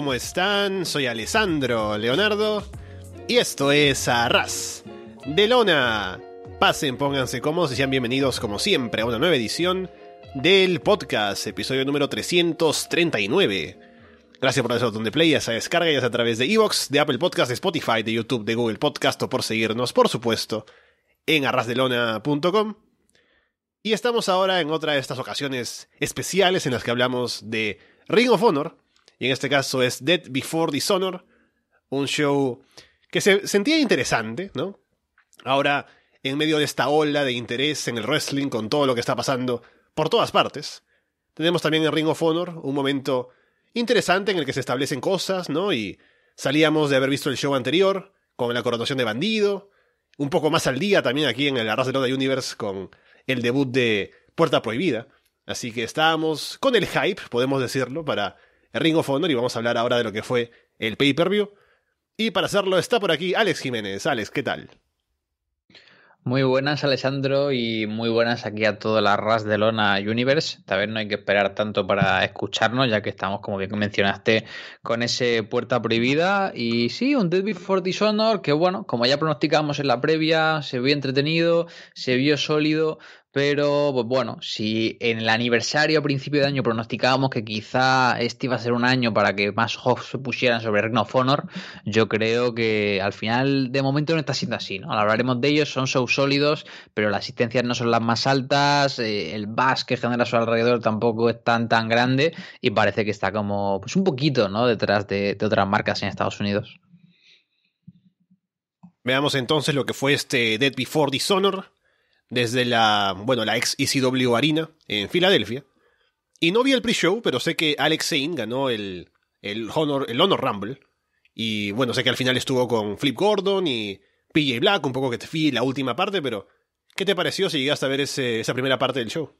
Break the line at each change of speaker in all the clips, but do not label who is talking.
¿cómo están? Soy Alessandro Leonardo y esto es Arras de Lona. Pasen, pónganse cómodos y sean bienvenidos como siempre a una nueva edición del podcast, episodio número 339. Gracias por el botón de play, ya sea descarga, ya a través de Evox, de Apple Podcast, de Spotify, de YouTube, de Google Podcast o por seguirnos, por supuesto, en arrasdelona.com. Y estamos ahora en otra de estas ocasiones especiales en las que hablamos de Ring of Honor, y en este caso es Dead Before Dishonor, un show que se sentía interesante, ¿no? Ahora, en medio de esta ola de interés en el wrestling con todo lo que está pasando por todas partes, tenemos también en Ring of Honor un momento interesante en el que se establecen cosas, ¿no? Y salíamos de haber visto el show anterior con la coronación de Bandido, un poco más al día también aquí en el Arras de Loda Universe con el debut de Puerta Prohibida. Así que estábamos con el hype, podemos decirlo, para Ringo of y vamos a hablar ahora de lo que fue el pay-per-view. Y para hacerlo está por aquí Alex Jiménez. Alex, ¿qué tal?
Muy buenas, Alejandro y muy buenas aquí a toda la RAS de Lona Universe. Tal vez no hay que esperar tanto para escucharnos, ya que estamos, como bien mencionaste, con ese puerta prohibida. Y sí, un Dead Before Dishonor que, bueno, como ya pronosticamos en la previa, se vio entretenido, se vio sólido, pero pues bueno, si en el aniversario a principio de año pronosticábamos que quizá este iba a ser un año para que más ojos se pusieran sobre Reign of Honor, yo creo que al final de momento no está siendo así, ¿no? Hablaremos de ellos, son shows sólidos, pero las asistencias no son las más altas, eh, el buzz que genera a su alrededor tampoco es tan tan grande y parece que está como pues un poquito, ¿no? Detrás de, de otras marcas en Estados Unidos.
Veamos entonces lo que fue este Dead Before Dishonor, desde la, bueno, la ex ECW Arena en Filadelfia. Y no vi el pre-show, pero sé que Alex Zane ganó el, el, Honor, el Honor Rumble. Y bueno, sé que al final estuvo con Flip Gordon y PJ Black, un poco que te fui la última parte, pero ¿qué te pareció si llegaste a ver ese, esa primera parte del show?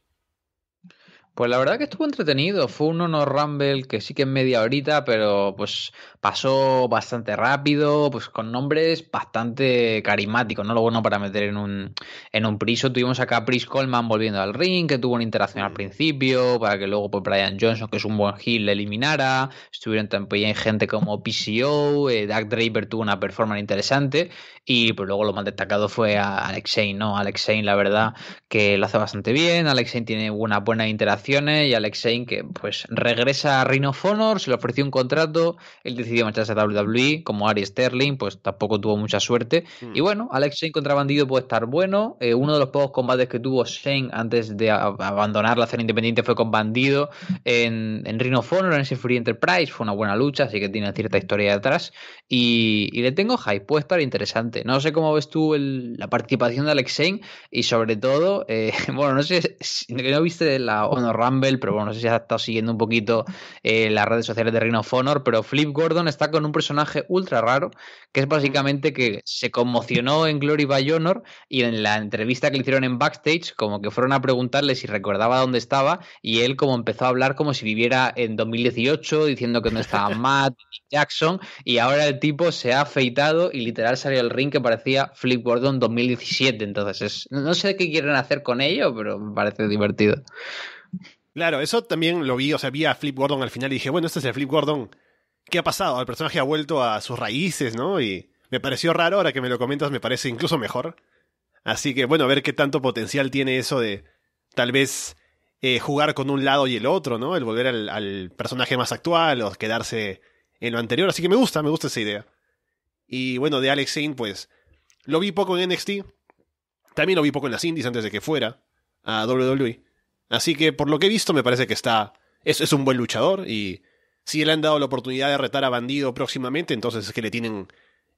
Pues la verdad que estuvo entretenido, fue un honor Rumble que sí que en media horita, pero pues pasó bastante rápido, pues con nombres bastante carismáticos, ¿no? Lo bueno para meter en un, en un priso, tuvimos acá a Pris Coleman volviendo al ring, que tuvo una interacción al mm. principio, para que luego pues Brian Johnson, que es un buen heel, le eliminara, estuvieron también gente como PCO, eh, Doug Draper tuvo una performance interesante, y pues luego lo más destacado fue a Shane ¿no? Shane la verdad que lo hace bastante bien, Alex Shane tiene una buena interacción y Alex Shane, que pues regresa a Rhino se le ofreció un contrato, él decidió marcharse a WWE, como Ari Sterling, pues tampoco tuvo mucha suerte. Hmm. Y bueno, Alex Shane contra Bandido puede estar bueno. Eh, uno de los pocos combates que tuvo Shane antes de abandonar la cena independiente fue con Bandido en, en Rhino en ese Free Enterprise. Fue una buena lucha, así que tiene cierta historia detrás. Y, le tengo hype, puede estar interesante. No sé cómo ves tú la participación de Alex Shane y sobre todo, eh, bueno, no sé si no viste la, Rumble, pero bueno, no sé si has estado siguiendo un poquito eh, las redes sociales de reino of Honor, pero Flip Gordon está con un personaje ultra raro, que es básicamente que se conmocionó en Glory by Honor y en la entrevista que le hicieron en backstage, como que fueron a preguntarle si recordaba dónde estaba y él como empezó a hablar como si viviera en 2018 diciendo que no estaba Matt Jackson y ahora el tipo se ha afeitado y literal salió el ring que parecía Flip Gordon
2017,
entonces es,
no sé qué quieren hacer con ello, pero me
parece divertido.
Claro, eso también lo vi, o sea, vi a Flip Gordon al final y dije, bueno, este es el Flip Gordon. ¿Qué ha pasado? El personaje ha vuelto a sus raíces, ¿no? Y me pareció raro, ahora que me lo comentas me parece incluso mejor. Así que, bueno, a ver qué tanto potencial tiene eso de tal vez eh, jugar con un lado y el otro, ¿no? El volver al, al personaje más actual o quedarse en lo anterior. Así que me gusta, me gusta esa idea. Y bueno, de Alex Zane, pues lo vi poco en NXT. También lo vi poco en las indies antes de que fuera a WWE. Así que por lo que he visto me parece que está... Es, es un buen luchador y si le han dado la oportunidad de retar a Bandido próximamente, entonces es que le tienen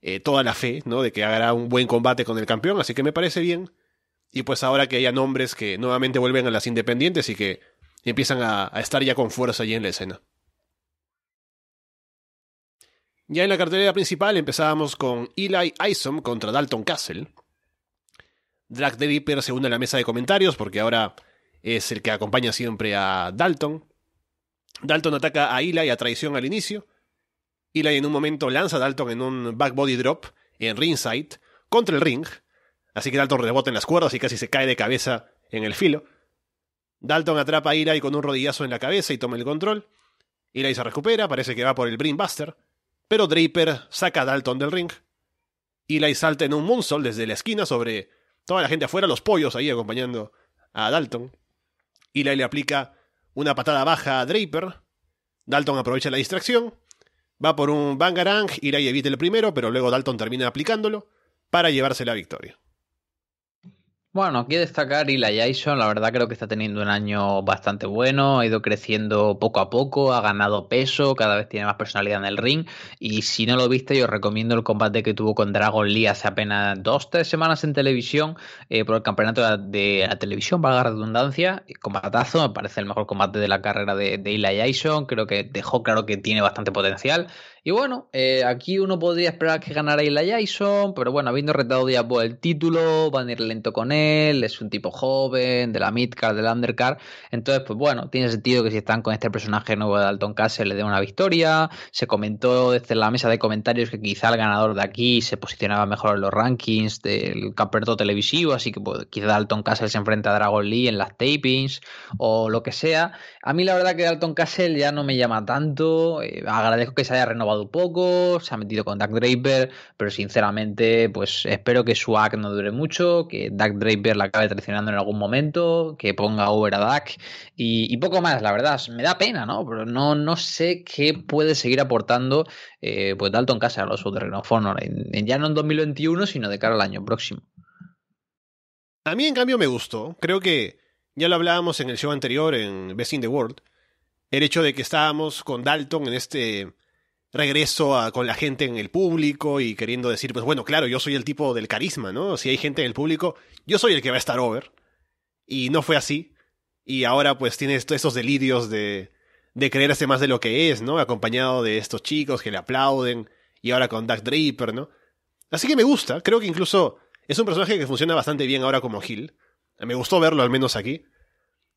eh, toda la fe, ¿no? De que haga un buen combate con el campeón, así que me parece bien. Y pues ahora que hayan nombres que nuevamente vuelven a las independientes y que empiezan a, estar ya con fuerza allí en la escena. Ya en la cartelera principal empezábamos con Eli Isom contra Dalton Castle. Drag de Viper se une a la mesa de comentarios porque ahora es el que acompaña siempre a Dalton. Dalton ataca a Eli a traición al inicio. Eli en un momento lanza a Dalton en un back body drop en ringside contra el ring. Así que Dalton rebota en las cuerdas y casi se cae de cabeza en el filo. Dalton atrapa a Eli con un rodillazo en la cabeza y toma el control. Eli se recupera, parece que va por el buster. pero Draper saca a Dalton del ring. Eli salta en un moonsault desde la esquina sobre toda la gente afuera, los pollos ahí acompañando a Dalton. Eli le aplica una patada baja a Draper. Dalton aprovecha la distracción. Va por un Bangarang. Eli evita el primero, pero luego Dalton termina aplicándolo para llevarse la victoria.
Bueno, aquí destacar Ila Jason, la verdad creo que está teniendo un año bastante bueno, ha ido creciendo poco a poco, ha ganado peso, cada vez tiene más personalidad en el ring y si no lo viste yo os recomiendo el combate que tuvo con Dragon Lee hace apenas dos, tres semanas en televisión eh, por el campeonato de la, televisión, valga la redundancia, combatazo, me parece el mejor combate de la carrera de, de Jason, creo que dejó claro que tiene bastante potencial y bueno, eh, aquí uno podría esperar que ganara la Jason, pero bueno, habiendo retado ya el título, van a ir lento con él, es un tipo joven, de la midcard, del undercard. Entonces, pues bueno, tiene sentido que si están con este personaje nuevo de Dalton Castle le dé una victoria. Se comentó desde la mesa de comentarios que quizá el ganador de aquí se posicionaba mejor en los rankings del campeonato televisivo, así que pues, quizá Dalton Castle se enfrenta a Dragon Lee en las tapings o lo que sea. A mí la verdad que Dalton Castle ya no me llama tanto, eh, agradezco que se haya renovado poco, se ha metido con Duck Draper, pero sinceramente, pues espero que su act no dure mucho, que Duck Draper la acabe traicionando en algún momento, que ponga over a Duck y, poco más, la verdad. Me da pena, ¿no? Pero no, no sé qué puede seguir aportando eh, pues Dalton Casa a los subterráneos ya no en 2021, sino de cara al año próximo.
A mí, en cambio, me gustó. Creo que ya lo hablábamos en el show anterior, en Best in the World el hecho de que estábamos con Dalton en este regreso con la gente en el público y queriendo decir, pues bueno, claro, yo soy el tipo del carisma, ¿no? Si hay gente en el público, yo soy el que va a estar over. Y no fue así. Y ahora pues tiene estos delirios de, de creerse más de lo que es, ¿no? Acompañado de estos chicos que le aplauden y ahora con Doug Draper, ¿no? Así que me gusta, creo que incluso es un personaje que funciona bastante bien ahora como Gil Me gustó verlo al menos aquí.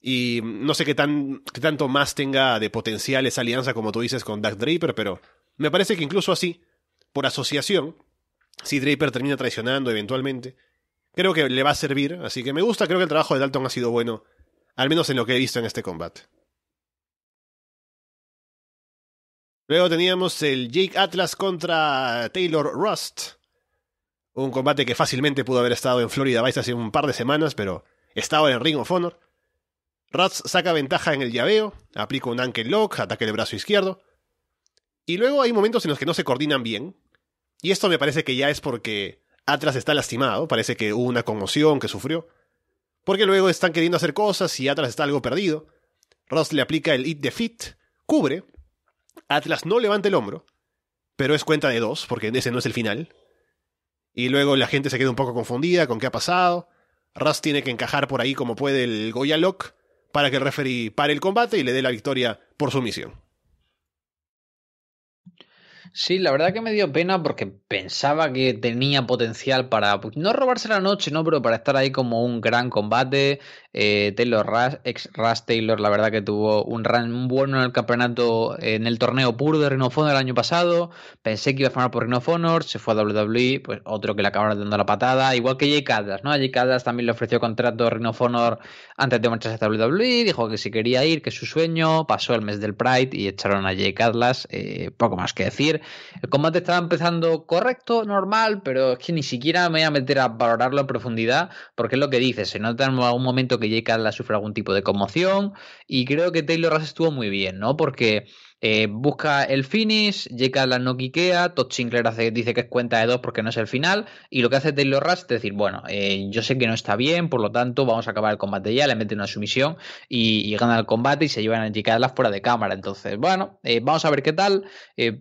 Y no sé qué, tanto más tenga de potencial esa alianza, como tú dices, con Doug Draper, pero me parece que incluso así, por asociación, si Draper termina traicionando eventualmente, creo que le va a servir. Así que me gusta, creo que el trabajo de Dalton ha sido bueno, al menos en lo que he visto en este combate. Luego teníamos el Jake Atlas contra Taylor Rust. Un combate que fácilmente pudo haber estado en Florida Vice hace un par de semanas, pero estaba en Ring of Honor. Rats saca ventaja en el llaveo, aplica un ankle lock, ataque el brazo izquierdo. Y luego hay momentos en los que no se coordinan bien. Y esto me parece que ya es porque Atlas está lastimado, parece que hubo una conmoción que sufrió. Porque luego están queriendo hacer cosas y Atlas está algo perdido. Ross le aplica el hit the fit, cubre. Atlas no levanta el hombro, pero es cuenta de dos, porque ese no es el final. Y luego la gente se queda un poco confundida con qué ha pasado. Ross tiene que encajar por ahí como puede el Goya Lock, para que el referee pare el combate y le dé la victoria por su misión.
Sí, la verdad que me dio pena porque pensaba que tenía potencial para pues, no robarse la noche, no, pero para estar ahí como un gran combate eh, Taylor Rush, ex Rush Taylor, la verdad que tuvo un run bueno en el campeonato, en el torneo puro de Ring el año pasado. Pensé que iba a formar por Ring se fue a WWE, pues otro que le acabaron dando la patada, igual que Jay Cadlas, ¿no? A Jay también le ofreció contrato a Ring antes de marcharse a WWE, dijo que si quería ir, que es su sueño, pasó el mes del Pride y echaron a Jay Cadlas, eh, poco más que decir. El combate estaba empezando correcto, normal, pero es que ni siquiera me voy a meter a valorarlo en profundidad, porque es lo que dice, se nota en algún momento que que Jay sufre algún tipo de conmoción. Y creo que Taylor Ross estuvo muy bien, ¿no? Porque eh, busca el finish, llega la no quiquea, Todd Sinclair dice que es cuenta de dos porque no es el final, y lo que hace Taylor Rush es decir, bueno, eh, yo sé que no está bien, por lo tanto vamos a acabar el combate ya, le meten una sumisión y, ganan gana el combate y se llevan a Atlas fuera de cámara. Entonces, bueno, eh, vamos a ver qué tal.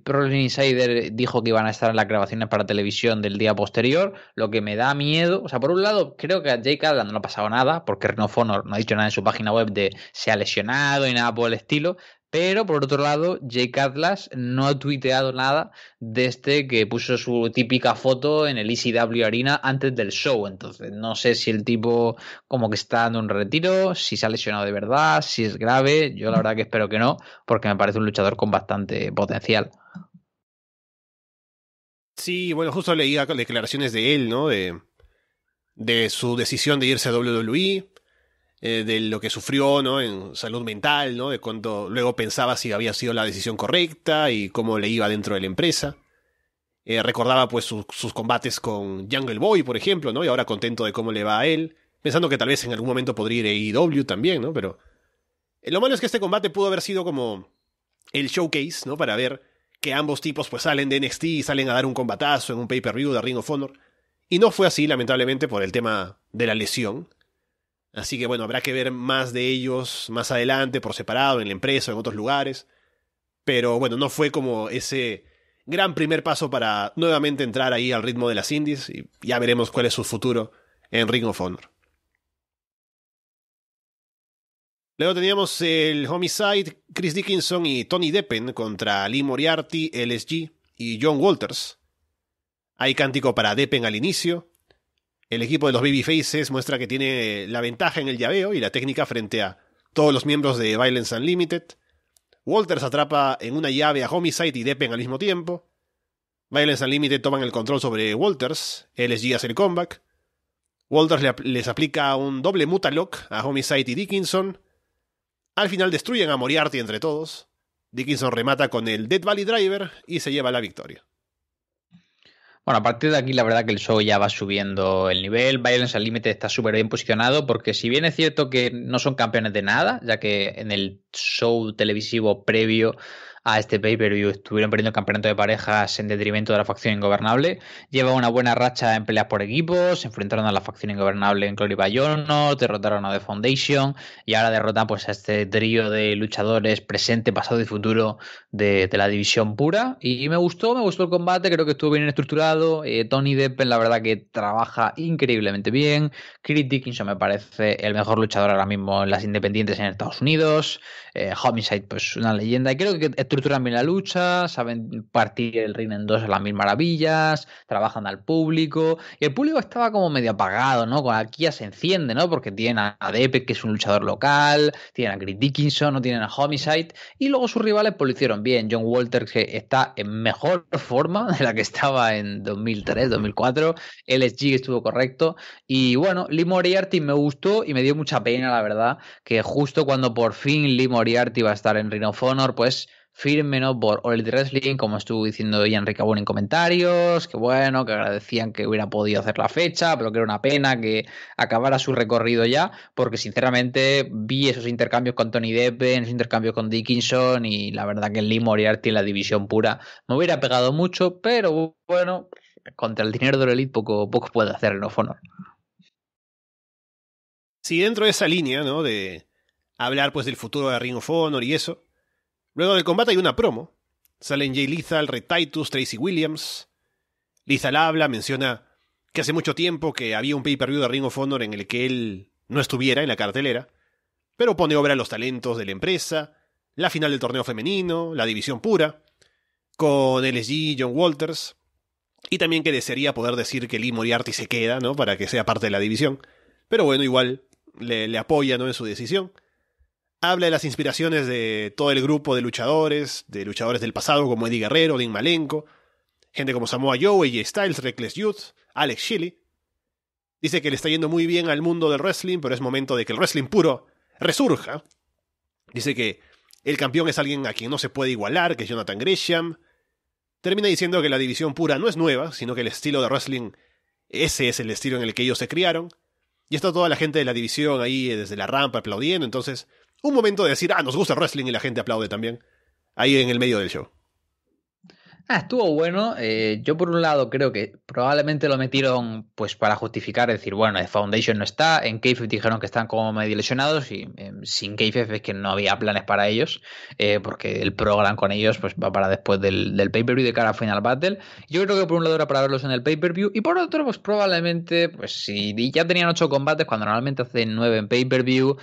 Problem Insider dijo que iban a estar en las grabaciones para televisión del día posterior, lo que me da miedo. O sea, por un lado, creo que a Jake no no ha pasado nada, porque Reno no ha dicho nada en su página web de se ha lesionado y nada por el estilo, pero por otro lado, Jake Atlas no ha tuiteado nada de este que puso su típica foto en el ECW Arena antes del show. Entonces, no sé si el tipo como que está dando un retiro, si se ha lesionado de verdad, si es grave. Yo la verdad que espero que no, porque me parece un luchador con bastante potencial.
Sí, bueno, justo leía declaraciones de él, ¿no? de su decisión de irse a WWE eh, de lo que sufrió ¿no? en salud mental, ¿no? de cuando luego pensaba si había sido la decisión correcta y cómo le iba dentro de la empresa. Eh, recordaba pues sus combates con Jungle Boy, por ejemplo, ¿no? y ahora contento de cómo le va a él, pensando que tal vez en algún momento podría ir a AEW también, ¿no? pero eh, lo malo es que este combate pudo haber sido como el showcase ¿no? para ver que ambos tipos pues salen de NXT y salen a dar un combatazo en un pay-per-view de Ring of Honor. Y no fue así, lamentablemente, por el tema de la lesión. Así que bueno, habrá que ver más de ellos más adelante, por separado, en la empresa, en otros lugares. Pero bueno, no fue como ese gran primer paso para nuevamente entrar ahí al ritmo de las indies y ya veremos cuál es su futuro en Ring of Honor. Luego teníamos el Homicide, Chris Dickinson y Tony Deppen contra Lee Moriarty, LSG y John Walters. Hay cántico para Deppen al inicio, el equipo de los Babyfaces muestra que tiene la ventaja en el llaveo y la técnica frente a todos los miembros de Violence Unlimited. Walters atrapa en una llave a Homicide y Deppen al mismo tiempo. Violence Unlimited toman el control sobre Walters. LSG hace el comeback. Walters les aplica un doble mutalock a Homicide y Dickinson. Al final destruyen a Moriarty entre todos. Dickinson remata con el Dead Valley Driver y se lleva la victoria.
Bueno, a partir de aquí la verdad que el show ya va subiendo el nivel, Violence al límite está súper bien posicionado porque si bien es cierto que no son campeones de nada, ya que en el show televisivo previo a este pay-per-view estuvieron perdiendo el campeonato de parejas en detrimento de la facción ingobernable. Lleva una buena racha en peleas por equipos, se enfrentaron a la facción ingobernable en Glory Bayono, derrotaron a The Foundation y ahora derrotan pues, a este trío de luchadores presente, pasado y futuro de, la división pura. Y, me gustó, me gustó el combate, creo que estuvo bien estructurado. Eh, Tony Depp la verdad que trabaja increíblemente bien. Chris Dickinson me parece el mejor luchador ahora mismo en las independientes en Estados Unidos. Eh, Homicide, pues una leyenda. Y creo que estructuran bien la lucha, saben partir el ring en dos a las mil maravillas, trabajan al público. Y el público estaba como medio apagado, ¿no? Con ya se enciende, ¿no? Porque tienen a Depe, que es un luchador local, tienen a Chris Dickinson, no tienen a Homicide. Y luego sus rivales pues, lo hicieron bien. John Walter que está en mejor forma de la que estaba en 2003, 2004. LSG estuvo correcto. Y bueno, Lee Moriarty me gustó y me dio mucha pena, la verdad, que justo cuando por fin Lee Moriarty va a estar en Ring Honor, pues firmenos por All Wrestling, como estuvo diciendo ya Enrique en comentarios, que bueno, que agradecían que hubiera podido hacer la fecha, pero que era una pena que acabara su recorrido ya, porque sinceramente vi esos intercambios con Tony Deppen, esos intercambios con Dickinson, y la verdad que Lee Moriarty en la división pura me hubiera pegado mucho, pero bueno, contra el dinero de la Elite poco, poco puede hacer el Honor.
Sí, dentro de esa línea, ¿no? De, hablar pues del futuro de Ring of Honor y eso. Luego del combate hay una promo. Salen Jay Lethal, Red Titus, Tracy Williams. Lethal habla, menciona que hace mucho tiempo que había un pay-per-view de Ring of Honor en el que él no estuviera en la cartelera, pero pone obra los talentos de la empresa, la final del torneo femenino, la división pura, con LG y John Walters, y también que desearía poder decir que Lee Moriarty se queda, ¿no? Para que sea parte de la división. Pero bueno, igual le, le apoya, ¿no? En su decisión. Habla de las inspiraciones de todo el grupo de luchadores, de luchadores del pasado como Eddie Guerrero, Dean Malenko, gente como Samoa Joe, y Styles, Reckless Youth, Alex Shelley. Dice que le está yendo muy bien al mundo del wrestling, pero es momento de que el wrestling puro resurja. Dice que el campeón es alguien a quien no se puede igualar, que es Jonathan Gresham. Termina diciendo que la división pura no es nueva, sino que el estilo de wrestling, ese es el estilo en el que ellos se criaron. Y está toda la gente de la división ahí eh, desde la rampa aplaudiendo, entonces un momento de decir, ah, nos gusta el wrestling y la gente aplaude también, ahí en el medio del show.
Ah, estuvo bueno. Eh, yo por un lado creo que probablemente lo metieron pues para justificar, decir, bueno, The Foundation no está, en KFF dijeron que están como medio lesionados y eh, sin KFF es que no había planes para ellos, eh, porque el programa con ellos pues va para después del, del pay-per-view de cara a Final Battle. Yo creo que por un lado era para verlos en el pay-per-view y por otro pues probablemente pues si ya tenían ocho combates cuando normalmente hacen nueve en pay-per-view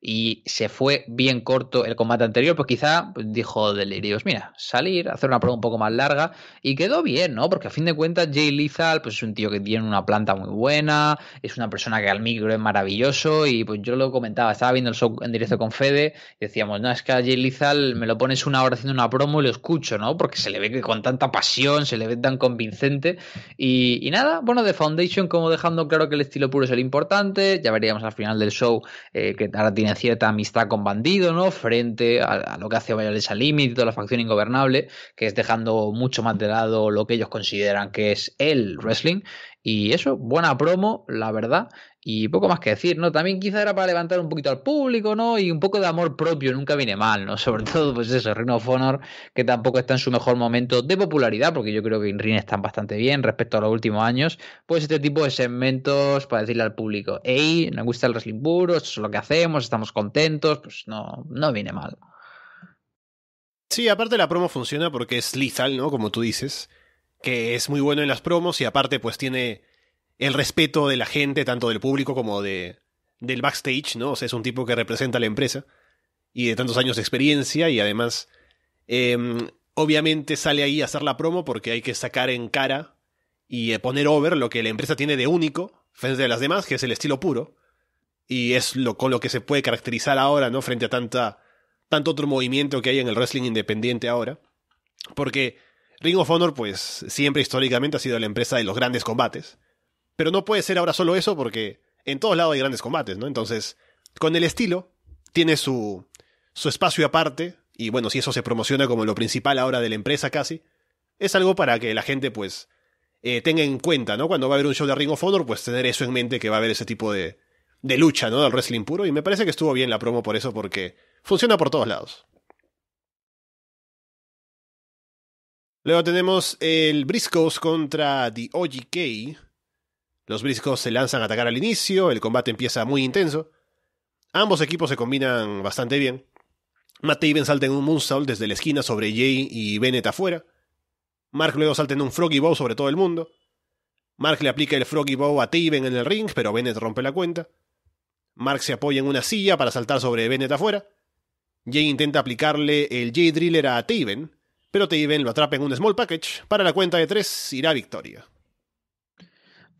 y se fue bien corto el combate anterior, pues quizá pues, dijo Delirios, mira, salir, hacer una prueba un poco más larga y quedó bien, ¿no? Porque a fin de cuentas Jay Lizal pues es un tío que tiene una planta muy buena, es una persona que al micro es maravilloso y pues yo lo comentaba, estaba viendo el show en directo con Fede decíamos, no, es que a Jay Lizal me lo pones una hora haciendo una promo y lo escucho, ¿no? Porque se le ve que con tanta pasión, se le ve tan convincente y, nada, bueno, de Foundation como dejando claro que el estilo puro es el importante, ya veríamos al final del show eh, que ahora tiene cierta amistad con Bandido, ¿no? Frente a, lo que hace Valladolid al límite, toda la facción ingobernable, que es dejando mucho más de lado lo que ellos consideran que es el wrestling. Y eso, buena promo, la verdad. Y poco más que decir, ¿no? También quizá era para levantar un poquito al público, ¿no? Y un poco de amor propio nunca viene mal, ¿no? Sobre todo, pues eso, Ring of Honor, que tampoco está en su mejor momento de popularidad, porque yo creo que en Ring están bastante bien respecto a los últimos años. Pues este tipo de segmentos para decirle al público, hey, nos gusta el wrestling puro, esto es lo que hacemos, estamos contentos, pues no, no viene mal.
Sí, aparte la promo funciona porque es lethal, ¿no? Como tú dices, que es muy bueno en las promos y aparte pues tiene el respeto de la gente, tanto del público como de, del backstage, ¿no? O sea, es un tipo que representa la empresa y de tantos años de experiencia y además, em, obviamente sale ahí a hacer la promo porque hay que sacar en cara y eh, poner over lo que la empresa tiene de único frente a las demás, que es el estilo puro. Y es lo, con lo que se puede caracterizar ahora, ¿no? Frente a tanta, tanto otro movimiento que hay en el wrestling independiente ahora. Porque Ring of Honor, pues, siempre históricamente ha sido la empresa de los grandes combates. Pero no puede ser ahora solo eso porque en todos lados hay grandes combates, ¿no? Entonces, con el estilo, tiene su, su espacio aparte. Y bueno, si eso se promociona como lo principal ahora de la empresa casi, es algo para que la gente, pues, eh, tenga en cuenta, ¿no? Cuando va a haber un show de Ring of Honor, pues tener eso en mente que va a haber ese tipo de, de lucha, ¿no? Del wrestling puro. Y me parece que estuvo bien la promo por eso, porque funciona por todos lados. Luego tenemos el Briscoes contra The OGK. Los Briscos se lanzan a atacar al inicio, el combate empieza muy intenso. Ambos equipos se combinan bastante bien. Matt Taven salta en un moonsault desde la esquina sobre Jay y Bennett afuera. Mark luego salta en un Froggy Bow sobre todo el mundo. Mark le aplica el Froggy Bow a Taven en el ring, pero Bennett rompe la cuenta. Mark se apoya en una silla para saltar sobre Bennett afuera. Jay intenta aplicarle el jay driller a Taven, pero Taven lo atrapa en un small package. Para la cuenta de tres, irá victoria.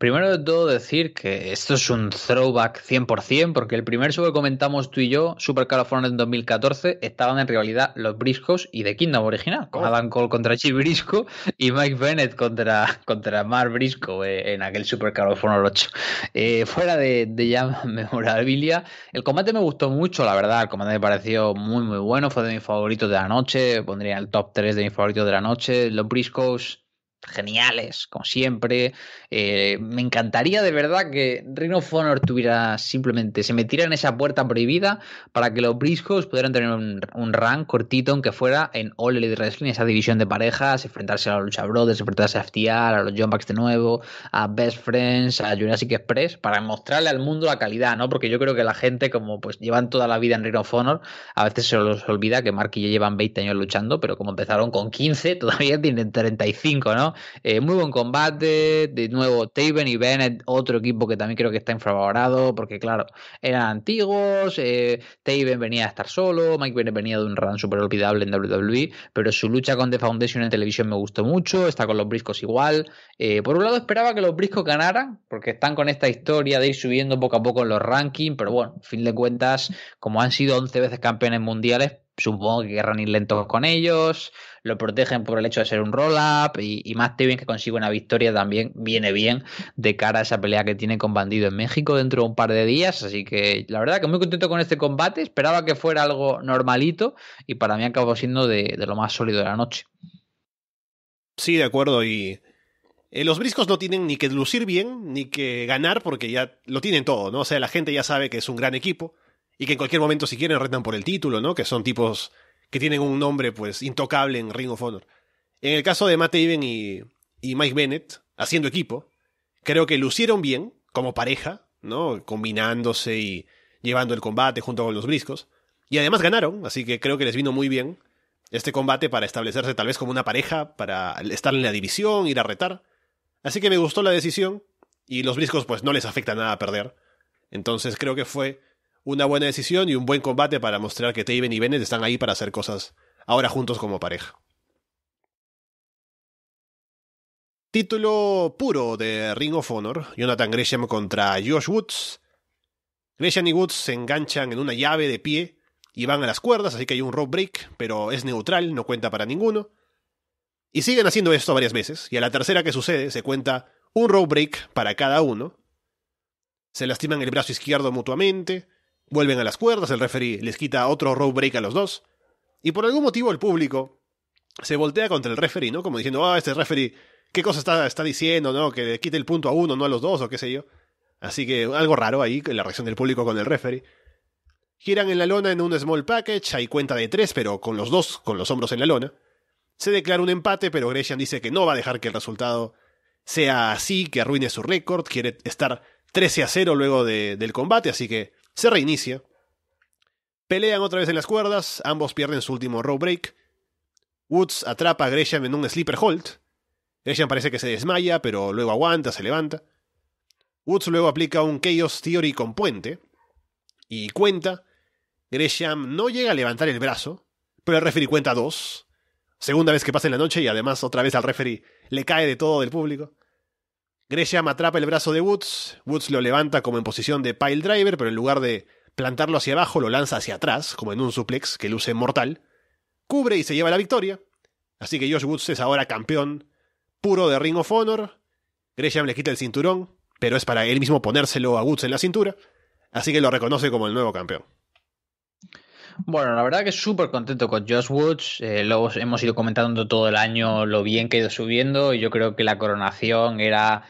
Primero de todo decir que esto es un throwback 100%, porque el primer show que comentamos tú y yo, Super en 2014, estaban en realidad los Briscos y The Kingdom original, con oh. Adam Cole contra Chip Brisco y Mike Bennett contra, contra Mark Brisco eh, en aquel Super California 8. Eh, fuera de, de, ya memorabilia, el combate me gustó mucho, la verdad, el combate me pareció muy muy bueno, fue de mis favoritos de la noche, pondría el top 3 de mis favoritos de la noche, los Briscos geniales, como siempre. Eh, me encantaría de verdad que Ring of Honor tuviera simplemente, se metiera en esa puerta prohibida para que los briscos pudieran tener un, un rank cortito, aunque fuera en All Elite Wrestling, esa división de parejas, enfrentarse a la lucha Brothers, enfrentarse a FTR, a los John Bucks de nuevo, a Best Friends, a Jurassic Express, para mostrarle al mundo la calidad, ¿no? Porque yo creo que la gente, como pues llevan toda la vida en Ring of Honor, a veces se los olvida que Mark y yo llevan 20 años luchando, pero como empezaron con 15, todavía tienen 35, ¿no? Eh, muy buen combate, de nuevo Taven y Bennett, otro equipo que también creo que está infravalorado, porque claro, eran antiguos, eh, Taven venía a estar solo, Mike Bennett venía de un run súper olvidable en WWE, pero su lucha con The Foundation en televisión me gustó mucho, está con los Briscos igual. Eh, por un lado esperaba que los Briscos ganaran, porque están con esta historia de ir subiendo poco a poco en los rankings, pero bueno, fin de cuentas, como han sido 11 veces campeones mundiales, supongo que querrán ir lentos con ellos lo protegen por el hecho de ser un roll-up y, más te bien que consigue una victoria también viene bien de cara a esa pelea que tiene con Bandido en México dentro de un par de días, así que la verdad que muy contento con este combate, esperaba que fuera algo normalito y para mí acabó siendo de, lo más sólido de la noche.
Sí, de acuerdo, y... Eh, los briscos no tienen ni que lucir bien, ni que ganar, porque ya lo tienen todo, ¿no? O sea, la gente ya sabe que es un gran equipo y que en cualquier momento, si quieren, retan por el título, ¿no? Que son tipos que tienen un nombre pues intocable en Ring of Honor. En el caso de Matt Even y, Mike Bennett, haciendo equipo, creo que lucieron bien como pareja, ¿no? Combinándose y llevando el combate junto con los briscos. Y además ganaron, así que creo que les vino muy bien este combate para establecerse tal vez como una pareja, para estar en la división, ir a retar. Así que me gustó la decisión y los briscos pues no les afecta nada perder. Entonces creo que fue una buena decisión y un buen combate para mostrar que Taven y Bennett están ahí para hacer cosas ahora juntos como pareja. Título puro de Ring of Honor, Jonathan Gresham contra Josh Woods. Gresham y Woods se enganchan en una llave de pie y van a las cuerdas, así que hay un rope break, pero es neutral, no cuenta para ninguno. Y siguen haciendo esto varias veces, y a la tercera que sucede se cuenta un rope break para cada uno. Se lastiman el brazo izquierdo mutuamente, Vuelven a las cuerdas, el referee les quita otro road break a los dos. Y por algún motivo el público se voltea contra el referee, ¿no? Como diciendo, ah, este referee, ¿qué cosa está, diciendo, no? Que le quite el punto a uno, no a los dos, o qué sé yo. Así que algo raro ahí, la reacción del público con el referee. Giran en la lona en un small package, hay cuenta de tres, pero con los dos, con los hombros en la lona. Se declara un empate, pero Gresham dice que no va a dejar que el resultado sea así, que arruine su récord, quiere estar 13 a 0 luego del combate, así que se reinicia. Pelean otra vez en las cuerdas, ambos pierden su último row break. Woods atrapa a Gresham en un sleeper hold. Gresham parece que se desmaya, pero luego aguanta, se levanta. Woods luego aplica un Chaos Theory con puente. Y cuenta. Gresham no llega a levantar el brazo, pero el referee cuenta dos. Segunda vez que pasa en la noche y además otra vez al referee le cae de todo del público. Gresham atrapa el brazo de Woods, Woods lo levanta como en posición de pile driver, pero en lugar de plantarlo hacia abajo lo lanza hacia atrás, como en un suplex que luce mortal, cubre y se lleva la victoria, así que Josh Woods es ahora campeón puro de Ring of Honor, Gresham le quita el cinturón, pero es para él mismo ponérselo a Woods en la cintura, así que lo reconoce como el nuevo campeón.
Bueno, la verdad que súper contento con Josh Woods. Eh, lo hemos ido comentando todo el año lo bien que ha ido subiendo. Y yo creo que la coronación era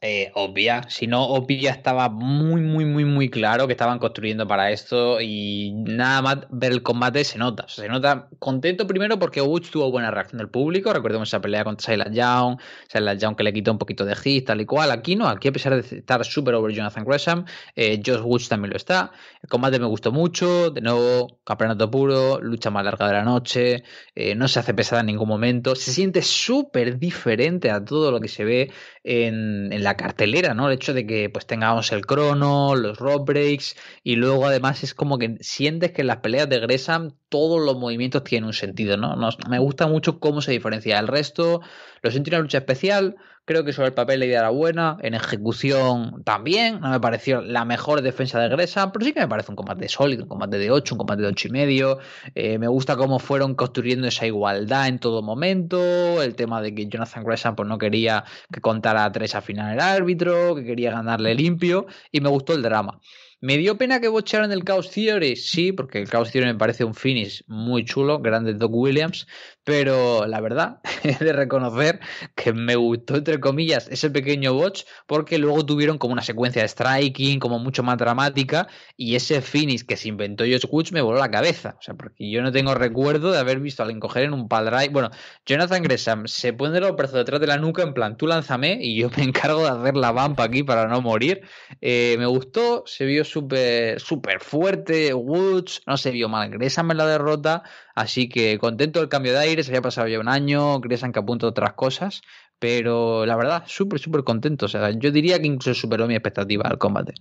eh, obvia, si no obvia estaba muy, muy, muy, muy claro que estaban construyendo para esto y nada más ver el combate se nota. se nota contento primero porque Woods tuvo buena reacción del público, recordemos esa pelea contra Silent Young, Silent Young que le quitó un poquito de hit, tal y cual, aquí no, aquí a pesar de estar súper over Jonathan Gresham, eh, Josh Woods también lo está, el combate me gustó mucho, de nuevo, campeonato puro, lucha más larga de la noche, eh, no se hace pesada en ningún momento, se siente súper diferente a todo lo que se ve en, en la cartelera, ¿no? El hecho de que pues tengamos el crono, los road breaks y luego además es como que sientes que en las peleas de Gresham todos los movimientos tienen un sentido, ¿no? Nos, me gusta mucho cómo se diferencia el resto. Lo siento una lucha especial Creo que sobre el papel la idea era buena, en ejecución también, no me pareció la mejor defensa de Gresa, pero sí que me parece un combate sólido, un combate de 8, un combate de 8 y medio. Eh, me gusta cómo fueron construyendo esa igualdad en todo momento, el tema de que Jonathan Gresham pues, no quería que contara a al final el árbitro, que quería ganarle limpio, y me gustó el drama. ¿Me dio pena que bocharan el Chaos Theory? Sí, porque el Chaos Theory me parece un finish muy chulo, grande Doc Williams, pero la verdad, he de reconocer que me gustó, entre comillas, ese pequeño botch, porque luego tuvieron como una secuencia de striking, como mucho más dramática, y ese finish que se inventó Josh Woods me voló la cabeza, o sea, porque yo no tengo recuerdo de haber visto al encoger en un drive Bueno, Jonathan Gresham se pone los brazos detrás de la nuca en plan, tú lánzame y yo me encargo de hacer la vampa aquí para no morir. Eh, me gustó, se vio súper súper fuerte. Woods no se vio mal. Gresham en la derrota. Así que contento del cambio de aire. Se había pasado ya un año. Gresham que apunta otras cosas. Pero la verdad, súper, súper contento. O sea, yo diría que incluso superó mi expectativa al combate.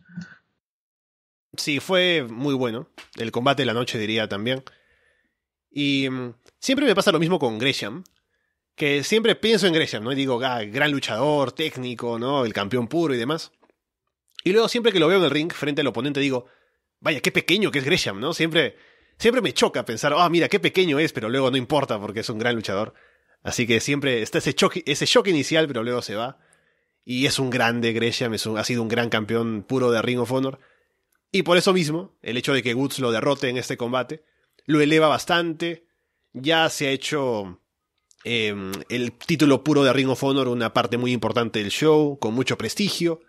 Sí, fue muy bueno. El combate de la noche, diría también. Y mm, siempre me pasa lo mismo con Gresham. Que siempre pienso en Gresham, ¿no? digo, ah, gran luchador, técnico, ¿no? El campeón puro y demás. Y luego siempre que lo veo en el ring, frente al oponente, digo, vaya, qué pequeño que es Gresham, ¿no? Siempre, siempre me choca pensar, ah, mira, qué pequeño es, pero luego no importa porque es un gran luchador. Así que siempre está ese choque, shock inicial, pero luego se va. Y es un grande Gresham, ha sido un gran campeón puro de Ring of Honor. Y por eso mismo, el hecho de que Woods lo derrote en este combate, lo eleva bastante. Ya se ha hecho em, el título puro de Ring of Honor una parte muy importante del show, con mucho prestigio.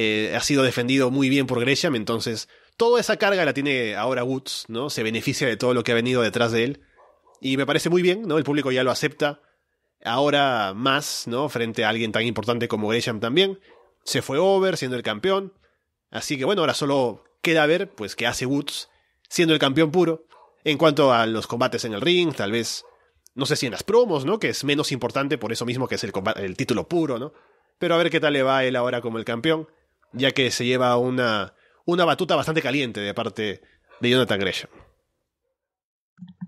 Eh, ha sido defendido muy bien por Gresham, entonces toda esa carga la tiene ahora Woods, ¿no? Se beneficia de todo lo que ha venido detrás de él. Y me parece muy bien, ¿no? El público ya lo acepta. Ahora más, ¿no? Frente a alguien tan importante como Gresham también. Se fue over siendo el campeón. Así que bueno, ahora solo queda ver, pues, qué hace Woods siendo el campeón puro. En cuanto a los combates en el ring, tal vez, no sé si en las promos, ¿no? Que es menos importante por eso mismo que es el, el título puro, ¿no? Pero a ver qué tal le va él ahora como el campeón ya que se lleva una, una batuta bastante caliente de parte de Jonathan Gresham.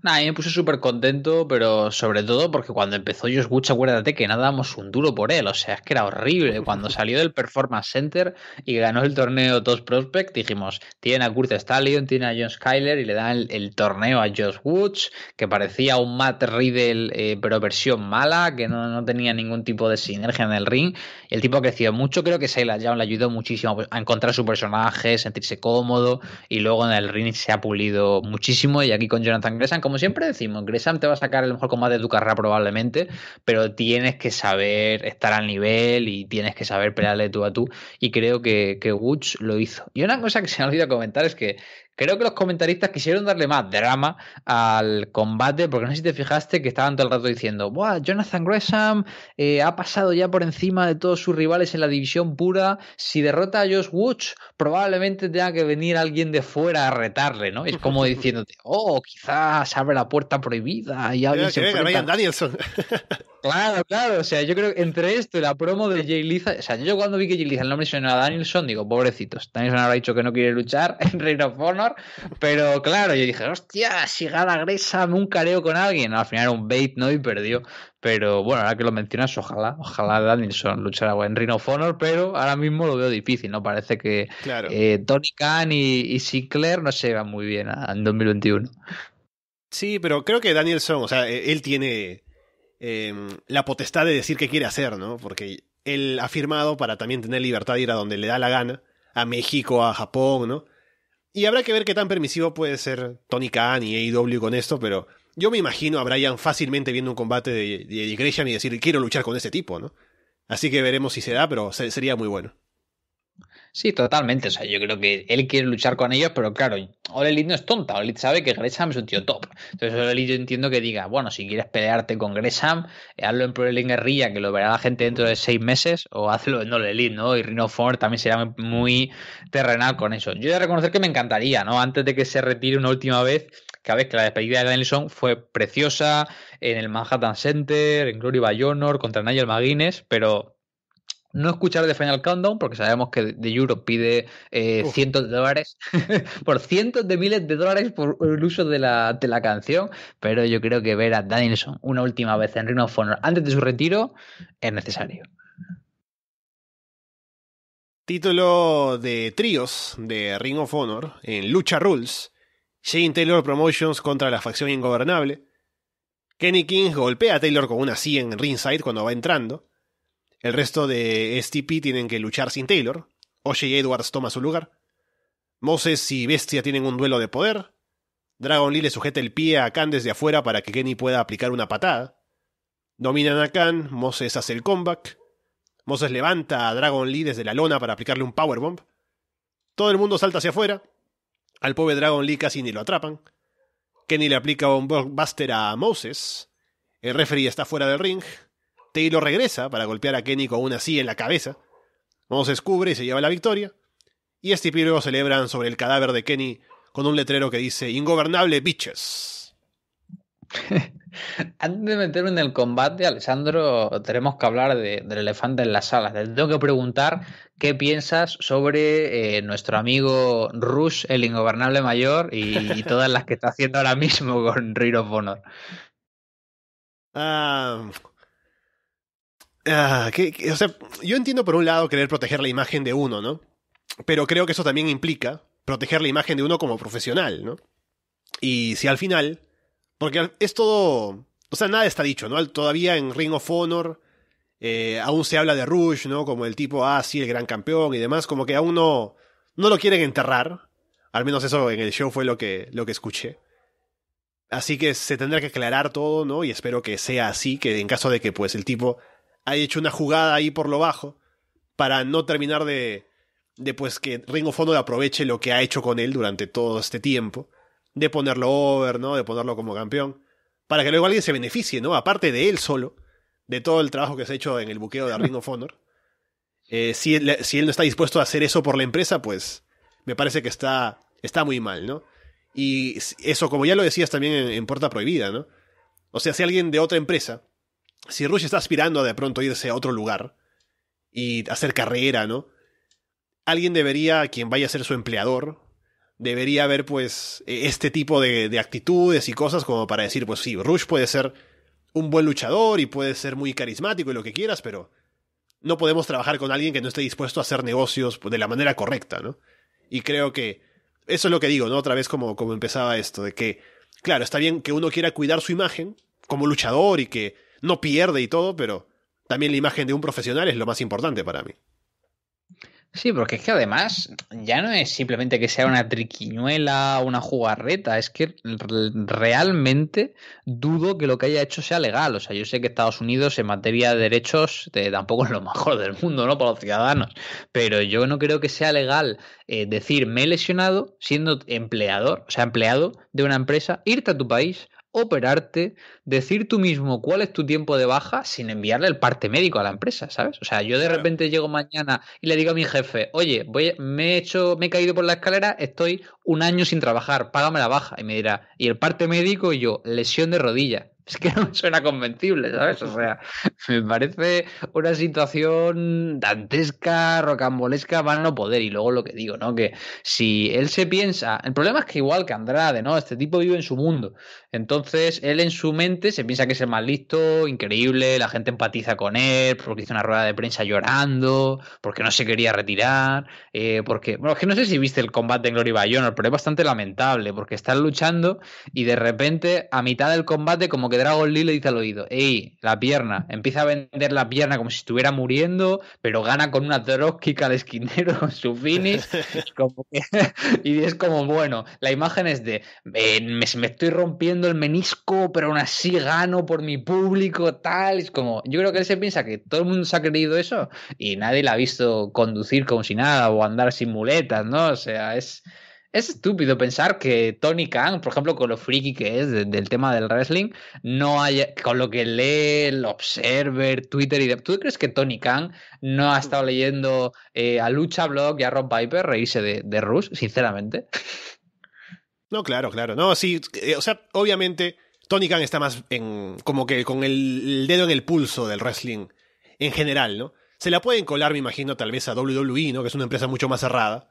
Nah, me puse súper contento, pero sobre todo porque cuando empezó Josh Woods acuérdate que nada damos un duro por él. O sea, es que era horrible. Cuando salió del Performance Center y ganó el torneo dos Prospect, dijimos: tiene a Kurt Stallion, tiene a John Skyler y le dan el, torneo a Josh Woods, que parecía un Matt Riddle, eh, pero versión mala, que no, tenía ningún tipo de sinergia en el ring. El tipo ha crecido mucho. Creo que ya Young le ayudó muchísimo a encontrar su personaje, sentirse cómodo y luego en el ring se ha pulido muchísimo. Y aquí con Jonathan Gresham, como siempre decimos, Gresham te va a sacar el mejor con más de tu carrera probablemente, pero tienes que saber estar al nivel y tienes que saber pelearle tú a tú. Y creo que, Woods lo hizo. Y una cosa que se me olvidado comentar es que Creo que los comentaristas quisieron darle más drama al combate, porque no sé si te fijaste que estaban todo el rato diciendo, Buah, Jonathan Gresham eh, ha pasado ya por encima de todos sus rivales en la división pura. Si derrota a Josh Woods, probablemente tenga que venir alguien de fuera a retarle, ¿no? es como diciéndote, oh, quizás abre la puerta prohibida y alguien se Claro, claro. O sea, yo creo que entre esto y la promo de Jay Liza. O sea, yo cuando vi que Jay Liza el nombre a Danielson, digo, pobrecitos. Danielson habrá dicho que no quiere luchar en Reino of Honor. Pero claro, yo dije, hostia, si gana Gresa, nunca leo con alguien. Al final era un bait, ¿no? Y perdió. Pero bueno, ahora que lo mencionas, ojalá, ojalá Danielson luchara en Reino of Honor, pero ahora mismo lo veo difícil, ¿no? Parece que eh, Tony Khan y, y, Sinclair no se van muy bien en 2021.
Sí, pero creo que Danielson, o sea, e, él tiene Em, la potestad de decir qué quiere hacer, ¿no? Porque él ha firmado para también tener libertad de ir a donde le da la gana, a México, a Japón, ¿no? Y habrá que ver qué tan permisivo puede ser Tony Khan y AEW con esto, pero yo me imagino a Brian fácilmente viendo un combate de, de, Gresham y decir, quiero luchar con este tipo, ¿no? Así que veremos si se da, pero sería muy bueno. Sí, totalmente.
O sea, yo creo que él quiere luchar con ellos, pero claro, Ole Elite no es tonta. Ole Elite sabe que Gresham es un tío top. Entonces, Ole Elite yo entiendo que diga, bueno, si quieres pelearte con Gresham, eh, hazlo en Pro Guerrilla, que lo verá la gente dentro de seis meses, o hazlo en Ole Elite, ¿no? Y Rino Ford también será muy terrenal con eso. Yo he de reconocer que me encantaría, ¿no? Antes de que se retire una última vez, cada vez que la despedida de Danielson fue preciosa en el Manhattan Center, en Glory by Honor, contra Nigel McGuinness, pero no escuchar de Final Countdown, porque sabemos que The Euro pide eh, cientos de dólares, por cientos de miles de dólares por el uso de la, canción, pero yo creo que ver a Danielson una última vez en Ring of Honor antes de su retiro es necesario.
Título de tríos de Ring of Honor en Lucha Rules, Shane Taylor Promotions contra la facción ingobernable, Kenny King golpea a Taylor con una C en ringside cuando va entrando, el resto de STP tienen que luchar sin Taylor. Oye, Edwards toma su lugar. Moses y Bestia tienen un duelo de poder. Dragon Lee le sujeta el pie a Khan desde afuera para que Kenny pueda aplicar una patada. Dominan a Khan, Moses hace el comeback. Moses levanta a Dragon Lee desde la lona para aplicarle un powerbomb. Todo el mundo salta hacia afuera. Al pobre Dragon Lee casi ni lo atrapan. Kenny le aplica un blockbuster a Moses. El referee está fuera del ring. Taylor regresa para golpear a Kenny con una silla en la cabeza. Vamos descubre y se lleva la victoria. Y este y celebran sobre el cadáver de Kenny con un letrero que dice Ingobernable Bitches. Antes de meterme en el
combate, Alessandro, tenemos que hablar del elefante en la sala. Te tengo que preguntar qué piensas sobre eh, nuestro amigo Rush, el ingobernable mayor, y, todas las que está haciendo ahora mismo
con Rear of Honor. Ah, Ah, que, o sea, yo entiendo por un lado querer proteger la imagen de uno, ¿no? Pero creo que eso también implica proteger la imagen de uno como profesional, ¿no? Y si al final, porque es todo, o sea, nada está dicho, ¿no? Todavía en Ring of Honor eh, aún se habla de Rush, ¿no? Como el tipo, ah, sí, el gran campeón y demás, como que aún no, no lo quieren enterrar, al menos eso en el show fue lo que, lo que escuché. Así que se tendrá que aclarar todo, ¿no? Y espero que sea así, que en caso de que pues el tipo ha hecho una jugada ahí por lo bajo para no terminar de, de pues que Ring of Honor aproveche lo que ha hecho con él durante todo este tiempo, de ponerlo over, ¿no? De ponerlo como campeón, para que luego alguien se beneficie, ¿no? Aparte de él solo, de todo el trabajo que se ha hecho en el buqueo de Ring of Honor. Eh, si, él, si, él, no está dispuesto a hacer eso por la empresa, pues me parece que está, está muy mal, ¿no? Y eso, como ya lo decías también en, en Puerta Prohibida, ¿no? O sea, si alguien de otra empresa si Rush está aspirando a de pronto irse a otro lugar y hacer carrera, ¿no? Alguien debería, quien vaya a ser su empleador, debería haber pues e-, este tipo de, de actitudes y cosas como para decir, pues sí, Rush puede ser un buen luchador y puede ser muy carismático y lo que quieras, pero no podemos trabajar con alguien que no esté dispuesto a hacer negocios de la manera correcta, ¿no? Y creo que eso es lo que digo, ¿no? Otra vez como, como empezaba esto, de que, claro, está bien que uno quiera cuidar su imagen como luchador y que no pierde y todo, pero también la imagen de un profesional es lo más importante para mí. Sí, porque es que además
ya no es simplemente que sea una triquiñuela o una jugarreta, es que realmente dudo que lo que haya hecho sea legal. O sea, yo sé que Estados Unidos en materia de derechos eh, tampoco es lo mejor del mundo, ¿no? Para los ciudadanos, pero yo no creo que sea legal eh, decir me he lesionado siendo empleador, o sea, empleado de una empresa, irte a tu país, operarte, decir tú mismo cuál es tu tiempo de baja sin enviarle el parte médico a la empresa, ¿sabes? O sea, yo de repente llego mañana y le digo a mi jefe, oye, voy, me, he hecho, me he caído por la escalera, estoy un año sin trabajar, págame la baja. Y me dirá, ¿y el parte médico? Y yo, lesión de rodilla que no suena convencible, ¿sabes? O sea, me parece una situación dantesca, rocambolesca, van a no poder. Y luego lo que digo, ¿no? Que si él se piensa, el problema es que igual que Andrade, ¿no? Este tipo vive en su mundo. Entonces, él en su mente se piensa que es el más listo, increíble, la gente empatiza con él, porque hizo una rueda de prensa llorando, porque no se quería retirar, eh, porque, bueno, es que no sé si viste el combate en Glory Bayonor, pero es bastante lamentable, porque están luchando y de repente a mitad del combate como que Dragon Lee le dice al oído, ¡Ey, la pierna! Empieza a vender la pierna como si estuviera muriendo, pero gana con una dropkick al esquinero su finish. y es como, bueno, la imagen es de, eh, me, me, estoy rompiendo el menisco, pero aún así gano por mi público, tal. Es como, yo creo que él se piensa que todo el mundo se ha creído eso y nadie la ha visto conducir como si nada o andar sin muletas, ¿no? O sea, es es estúpido pensar que Tony Khan, por ejemplo, con lo friki que es del tema del wrestling, no haya, con lo que lee, el observer, Twitter y de, ¿Tú crees que Tony Khan no ha estado leyendo eh, a Lucha Blog y a Rob Piper reírse
de, Rush, sinceramente? No, claro, claro. No, sí, eh, o sea, obviamente Tony Khan está más en, como que con el, el dedo en el pulso del wrestling en general, ¿no? Se la pueden colar, me imagino, tal vez a WWE, ¿no? Que es una empresa mucho más cerrada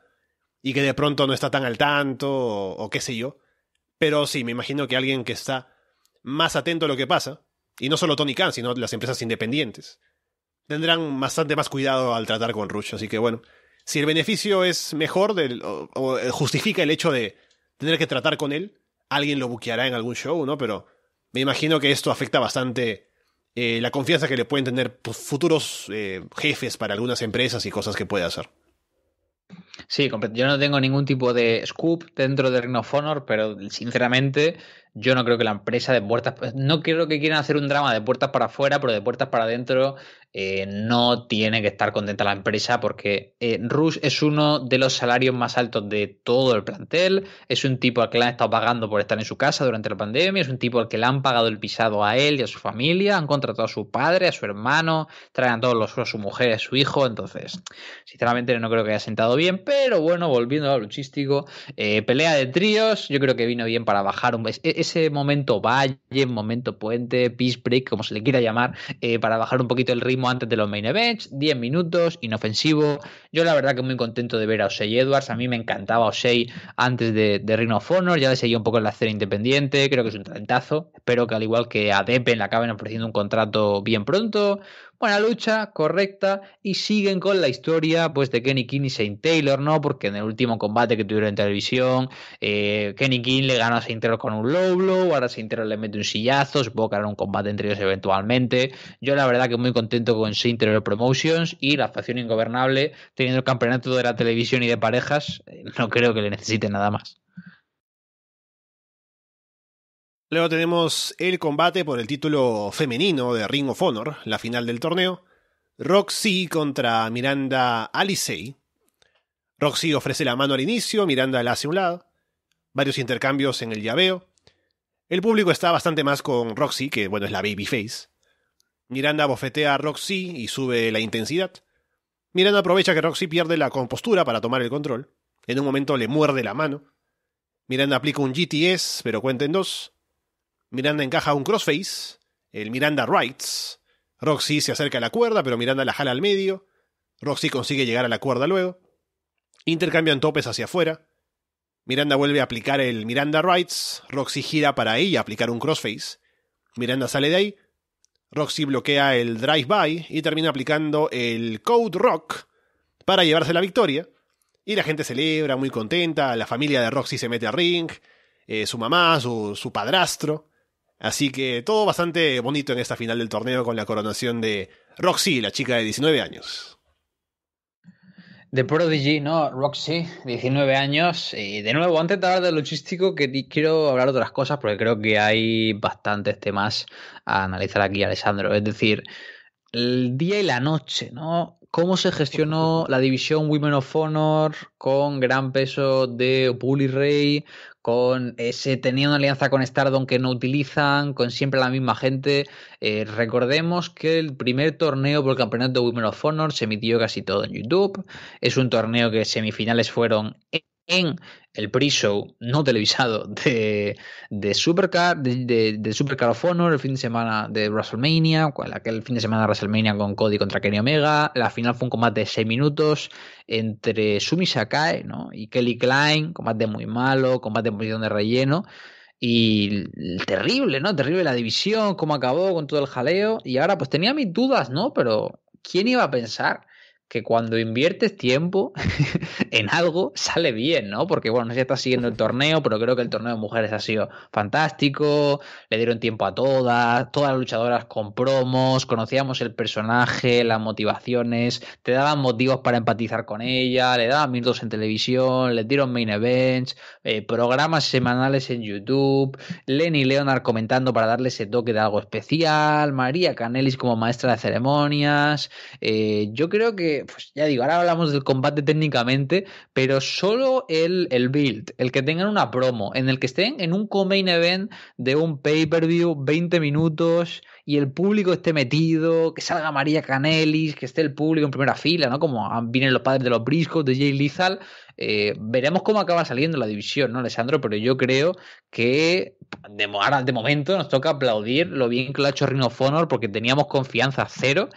y que de pronto no está tan al tanto o, qué sé yo. Pero sí, me imagino que alguien que está más atento a lo que pasa, y no solo Tony Khan, sino las empresas independientes, tendrán bastante más cuidado al tratar con Rush. Así que bueno, si el beneficio es mejor del, o, eh, justifica el hecho de tener que tratar con él, alguien lo buqueará en algún show, ¿no? Pero me imagino que esto afecta bastante eh, la confianza que le pueden tener futuros eh, jefes para algunas empresas y cosas que puede hacer. Sí,
yo no tengo ningún tipo de scoop dentro de Ring Fonor, pero sinceramente yo no creo que la empresa de puertas, pues, no creo que quieran hacer un drama de puertas para afuera, pero de puertas para adentro eh, no tiene que estar contenta la empresa porque eh, Rush es uno de los salarios más altos de todo el plantel, es un tipo al que le han estado pagando por estar en su casa durante la pandemia, es un tipo al que le han pagado el pisado a él y a su familia, han contratado a su padre, a su hermano, traen a todos los a su mujer, a su hijo, entonces, sinceramente no creo que haya sentado bien, pero bueno, volviendo a lo luchístico, eh, pelea de tríos, yo creo que vino bien para bajar un ese momento valle, momento puente, peace break, como se le quiera llamar, eh, para bajar un poquito el ritmo antes de los main events, 10 minutos, inofensivo. Yo la verdad que muy contento de ver a Osei Edwards, a mí me encantaba Osei antes de, de Ring of Honor, ya le seguía un poco en la escena independiente, creo que es un talentazo, espero que al igual que a Deppen le acaben ofreciendo un contrato bien pronto, Buena lucha, correcta, y siguen con la historia pues, de Kenny King y Saint Taylor, ¿no? Porque en el último combate que tuvieron en televisión, eh, Kenny King le ganó a Saint Taylor con un low blow, ahora Saint Taylor le mete un sillazo, boca que un combate entre ellos eventualmente. Yo la verdad que muy contento con Saint Taylor Promotions y la facción ingobernable, teniendo el campeonato de la televisión y de parejas, eh, no creo que le necesite nada más.
Luego tenemos el combate por el título femenino de Ring of Honor, la final del torneo. Roxy contra Miranda Alisei. Roxy ofrece la mano al inicio, Miranda la hace a un lado. Varios intercambios en el llaveo. El público está bastante más con Roxy, que bueno, es la babyface. Miranda bofetea a Roxy y sube la intensidad. Miranda aprovecha que Roxy pierde la compostura para tomar el control. En un momento le muerde la mano. Miranda aplica un GTS, pero cuenta en dos. Miranda encaja un crossface, el Miranda Rights. Roxy se acerca a la cuerda, pero Miranda la jala al medio. Roxy consigue llegar a la cuerda luego. Intercambian topes hacia afuera. Miranda vuelve a aplicar el Miranda Rights. Roxy gira para ella aplicar un crossface. Miranda sale de ahí. Roxy bloquea el drive-by y termina aplicando el Code Rock para llevarse la victoria. Y la gente celebra, muy contenta. La familia de Roxy se mete a ring. Eh, su mamá, su, su padrastro. Así que todo bastante bonito en esta final del torneo con la coronación de Roxy, la chica de 19 años.
De Prodigy, ¿no? Roxy, 19 años. Y de nuevo, antes de hablar de logístico, que quiero hablar otras cosas porque creo que hay bastantes temas a analizar aquí, Alessandro. Es decir, el día y la noche, ¿no? cómo se gestionó la división Women of Honor con gran peso de Bully Ray, con ese tenía una alianza con Stardom que no utilizan, con siempre la misma gente. Eh, recordemos que el primer torneo por el campeonato de Women of Honor se emitió casi todo en YouTube. Es un torneo que semifinales fueron en el pre-show no televisado de, de Supercar, de, de, Supercar of Honor, el fin de semana de WrestleMania, aquel fin de semana de WrestleMania con Cody contra Kenny Omega, la final fue un combate de 6 minutos entre Sumi Sakai ¿no? y Kelly Klein, combate muy malo, combate en posición de relleno, y terrible, ¿no? Terrible la división, cómo acabó con todo el jaleo, y ahora pues tenía mis dudas, ¿no? Pero ¿quién iba a pensar? que cuando inviertes tiempo en algo sale bien, ¿no? Porque bueno, no sé si estás siguiendo el torneo, pero creo que el torneo de mujeres ha sido fantástico, le dieron tiempo a todas, todas las luchadoras con promos, conocíamos el personaje, las motivaciones, te daban motivos para empatizar con ella, le daban minutos en televisión, le dieron main events, eh, programas semanales en YouTube, Lenny Leonard comentando para darle ese toque de algo especial, María Canelis como maestra de ceremonias, eh, yo creo que pues ya digo, ahora hablamos del combate técnicamente, pero solo el, el build, el que tengan una promo, en el que estén en un co-main event de un pay-per-view, 20 minutos, y el público esté metido, que salga María Canelis, que esté el público en primera fila, ¿no? Como vienen los padres de los briscos, de Jay Lizal, eh, veremos cómo acaba saliendo la división, ¿no, Alessandro? Pero yo creo que de, ahora, de momento nos toca aplaudir lo bien que lo ha hecho Rino Fonor porque teníamos confianza cero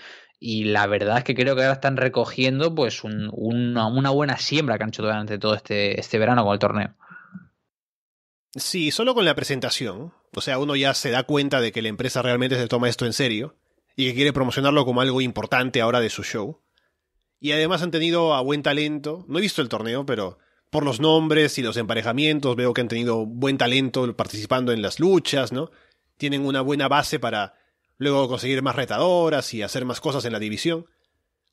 y la verdad es que creo que ahora están recogiendo pues una, buena siembra que han hecho durante todo este, este verano con el torneo.
Sí, solo con la presentación. O sea, uno ya se da cuenta de que la empresa realmente se toma esto en serio y que quiere promocionarlo como algo importante ahora de su show. Y además han tenido a buen talento. No he visto el torneo, pero por los nombres y los emparejamientos veo que han tenido buen talento participando en las luchas, ¿no? Tienen una buena base para luego conseguir más retadoras y hacer más cosas en la división.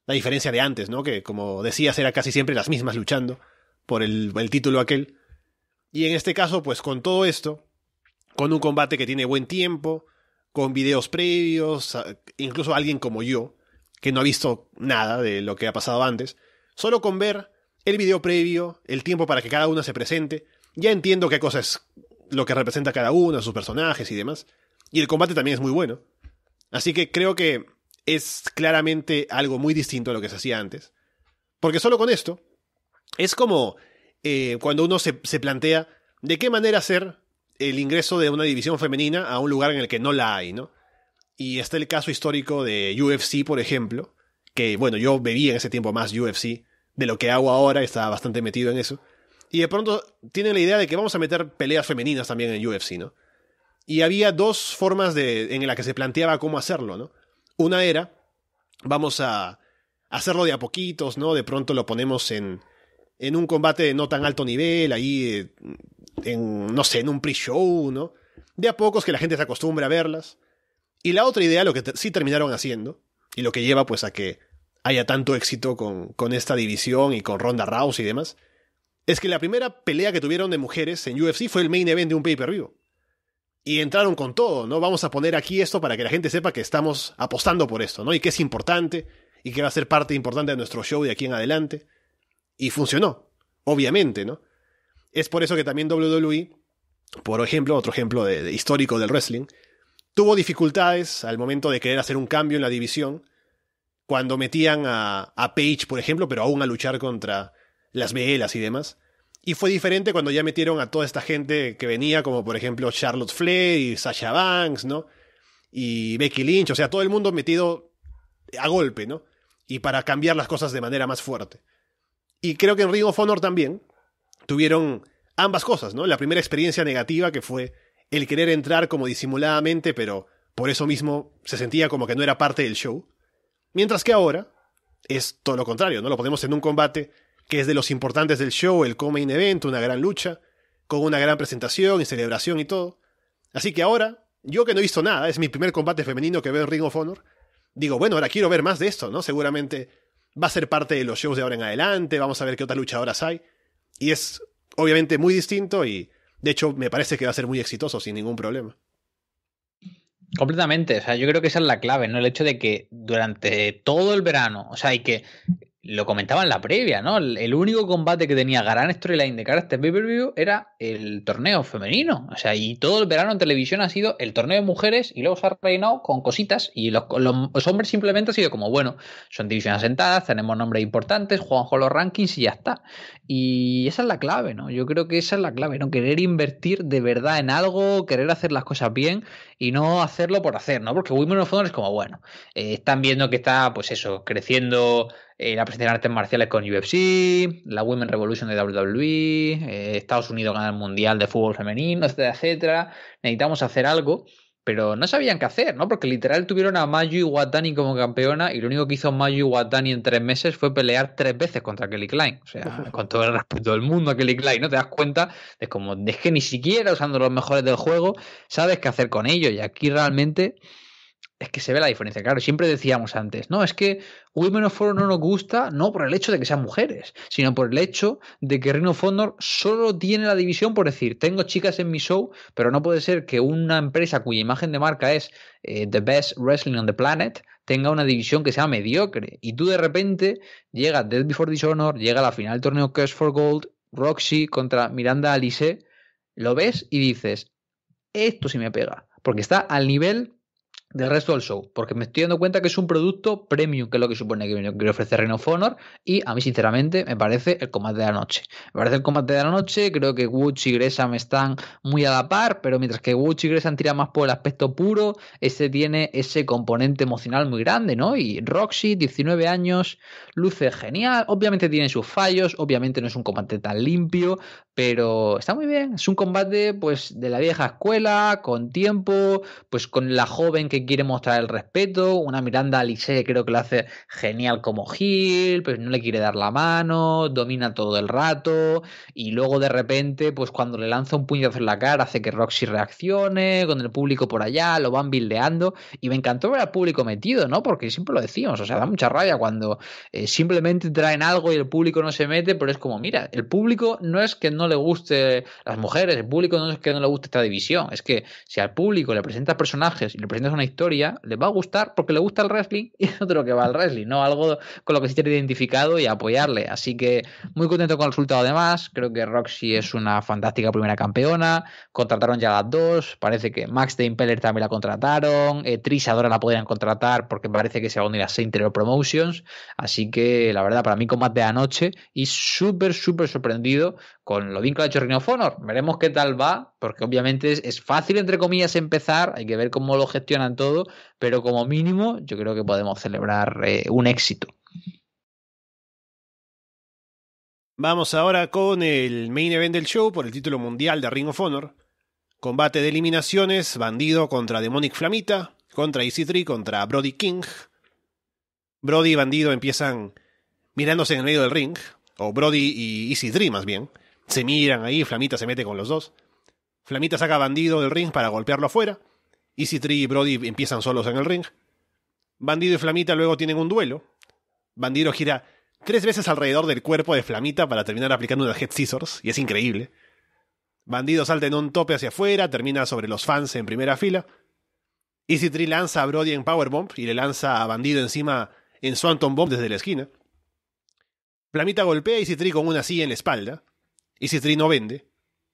La diferencia de antes, ¿no? Que como decías era casi siempre las mismas luchando por el, título aquel. Y en este caso, pues con todo esto, con un combate que tiene buen tiempo, con videos previos, incluso alguien como yo, que no ha visto nada de lo que ha pasado antes, solo con ver el video previo, el tiempo para que cada una se presente, ya entiendo qué cosa es lo que representa cada uno, sus personajes y demás. Y el combate también es muy bueno. Así que creo que es claramente algo muy distinto a lo que se hacía antes. Porque solo con esto es como eh, cuando uno se, se plantea de qué manera hacer el ingreso de una división femenina a un lugar en el que no la hay, ¿no? Y está el caso histórico de UFC, por ejemplo, que bueno, yo bebía en ese tiempo más UFC de lo que hago ahora, estaba bastante metido en eso. Y de pronto tienen la idea de que vamos a meter peleas femeninas también en UFC, ¿no? Y había dos formas de, en las que se planteaba cómo hacerlo, ¿no? Una era, vamos a hacerlo de a poquitos, ¿no? De pronto lo ponemos en, un combate de no tan alto nivel, ahí eh, en, no sé, en un pre-show, ¿no? De a pocos que la gente se acostumbre a verlas. Y la otra idea, lo que sí terminaron haciendo, y lo que lleva pues a que haya tanto éxito con, esta división y con Ronda Rouse y demás, es que la primera pelea que tuvieron de mujeres en UFC fue el main event de un pay-per-view y entraron con todo, ¿no? Vamos a poner aquí esto para que la gente sepa que estamos apostando por esto, ¿no? Y que es importante y que va a ser parte importante de nuestro show de aquí en adelante. Y funcionó, obviamente, ¿no? Es por eso que también WWE, por ejemplo, otro ejemplo de, histórico del wrestling, tuvo dificultades al momento de querer hacer un cambio en la división cuando metían a, a Page, por ejemplo, pero aún a luchar contra las velas y demás. Y fue diferente cuando ya metieron a toda esta gente que venía, como por ejemplo Charlotte Flair y Sasha Banks, ¿no? Y Becky Lynch, o sea, todo el mundo metido a golpe, ¿no? Y para cambiar las cosas de manera más fuerte. Y creo que en Ring of Honor también tuvieron ambas cosas, ¿no? La primera experiencia negativa que fue el querer entrar como disimuladamente, pero por eso mismo se sentía como que no era parte del show. Mientras que ahora es todo lo contrario, ¿no? Lo ponemos en un combate que es de los importantes del show, el co event, una gran lucha, con una gran presentación y celebración y todo. Así que ahora, yo que no he visto nada, es mi primer combate femenino que veo en Ring of Honor, digo, bueno, ahora quiero ver más de esto, ¿no? Seguramente va a ser parte de los shows de ahora en adelante, vamos a ver qué otras luchadoras hay. Y es obviamente muy distinto y de hecho me parece que va a ser muy exitoso sin ningún problema.
Completamente, o sea, yo creo que esa es la clave, ¿no? El hecho de que durante todo el verano, o sea, y que lo comentaba en la previa, ¿no? El, único combate que tenía gran storyline de cara a este pay per era el torneo femenino. O sea, y todo el verano en televisión ha sido el torneo de mujeres y luego se ha reinado con cositas y los, hombres simplemente ha sido como, bueno, son divisiones asentadas, tenemos nombres importantes, juegan con los rankings y ya está. Y esa es la clave, ¿no? Yo creo que esa es la clave, ¿no? Querer invertir de verdad en algo, querer hacer las cosas bien y no hacerlo por hacer, ¿no? Porque Women of Honor es como, bueno, eh, están viendo que está, pues eso, creciendo eh, la presencia de artes marciales con UFC, la Women Revolution de WWE, eh, Estados Unidos ganar el Mundial de Fútbol Femenino, etcétera, etcétera. Necesitamos hacer algo, pero no sabían qué hacer, ¿no? Porque literal tuvieron a Mayu watani como campeona y lo único que hizo Mayu Watani en tres meses fue pelear tres veces contra Kelly Klein. O sea, con todo el respeto del mundo a Kelly Klein, ¿no? Te das cuenta de como es que ni siquiera usando los mejores del juego sabes qué hacer con ellos y aquí realmente es que se ve la diferencia. Claro, siempre decíamos antes, no, es que Women of Honor no nos gusta, no por el hecho de que sean mujeres, sino por el hecho de que reino of solo tiene la división por decir, tengo chicas en mi show, pero no puede ser que una empresa cuya imagen de marca es eh, The Best Wrestling on the Planet tenga una división que sea mediocre. Y tú de repente llegas Death Before Dishonor, llega a la final del torneo Curse for Gold, Roxy contra Miranda Alice, lo ves y dices, esto sí me pega, porque está al nivel del resto del show, porque me estoy dando cuenta que es un producto premium, que es lo que supone que ofrece Reno Reino Honor, y a mí sinceramente me parece el combate de la noche. Me parece el combate de la noche, creo que Woods y Gresham están muy a la par, pero mientras que Woods y Gresham tiran más por el aspecto puro, ese tiene ese componente emocional muy grande, ¿no? Y Roxy, 19 años, luce genial, obviamente tiene sus fallos, obviamente no es un combate tan limpio, pero está muy bien, es un combate pues de la vieja escuela, con tiempo, pues con la joven que quiere mostrar el respeto. Una Miranda Alice creo que lo hace genial como Gil, pues no le quiere dar la mano, domina todo el rato. Y luego de repente, pues cuando le lanza un puñetazo en la cara, hace que Roxy reaccione, con el público por allá, lo van bildeando. Y me encantó ver al público metido, ¿no? Porque siempre lo decimos, o sea, da mucha rabia cuando eh, simplemente traen algo y el público no se mete, pero es como, mira, el público no es que no le guste las mujeres, el público no es que no le guste esta división, es que si al público le presentas personajes y le presentas una historia, le va a gustar porque le gusta el wrestling y es otro que va al wrestling, ¿no? Algo con lo que se tiene identificado y apoyarle. Así que muy contento con el resultado además. Creo que Roxy es una fantástica primera campeona. Contrataron ya las dos. Parece que Max de Impeller también la contrataron. Eh, ahora la podrían contratar porque parece que se va a unir a Interior Promotions. Así que la verdad, para mí combate de anoche y súper, súper sorprendido con lo vinco de hecho Ring of Honor. Veremos qué tal va, porque obviamente es, fácil, entre comillas, empezar, hay que ver cómo lo gestionan todo, pero como mínimo yo creo que podemos celebrar eh, un éxito.
Vamos ahora con el main event del show por el título mundial de Ring of Honor. Combate de eliminaciones, Bandido contra Demonic Flamita, contra Easy 3... contra Brody King. Brody y Bandido empiezan mirándose en el medio del ring, o Brody y Easy 3 más bien. Se miran ahí, Flamita se mete con los dos. Flamita saca a Bandido del ring para golpearlo afuera. Easy Tree y Brody empiezan solos en el ring. Bandido y Flamita luego tienen un duelo. Bandido gira tres veces alrededor del cuerpo de Flamita para terminar aplicando una Head Scissors, y es increíble. Bandido salta en un tope hacia afuera, termina sobre los fans en primera fila. Easy Tree lanza a Brody en Powerbomb y le lanza a Bandido encima en Swanton Bomb desde la esquina. Flamita golpea a Easy Tree con una silla en la espalda. Y no vende,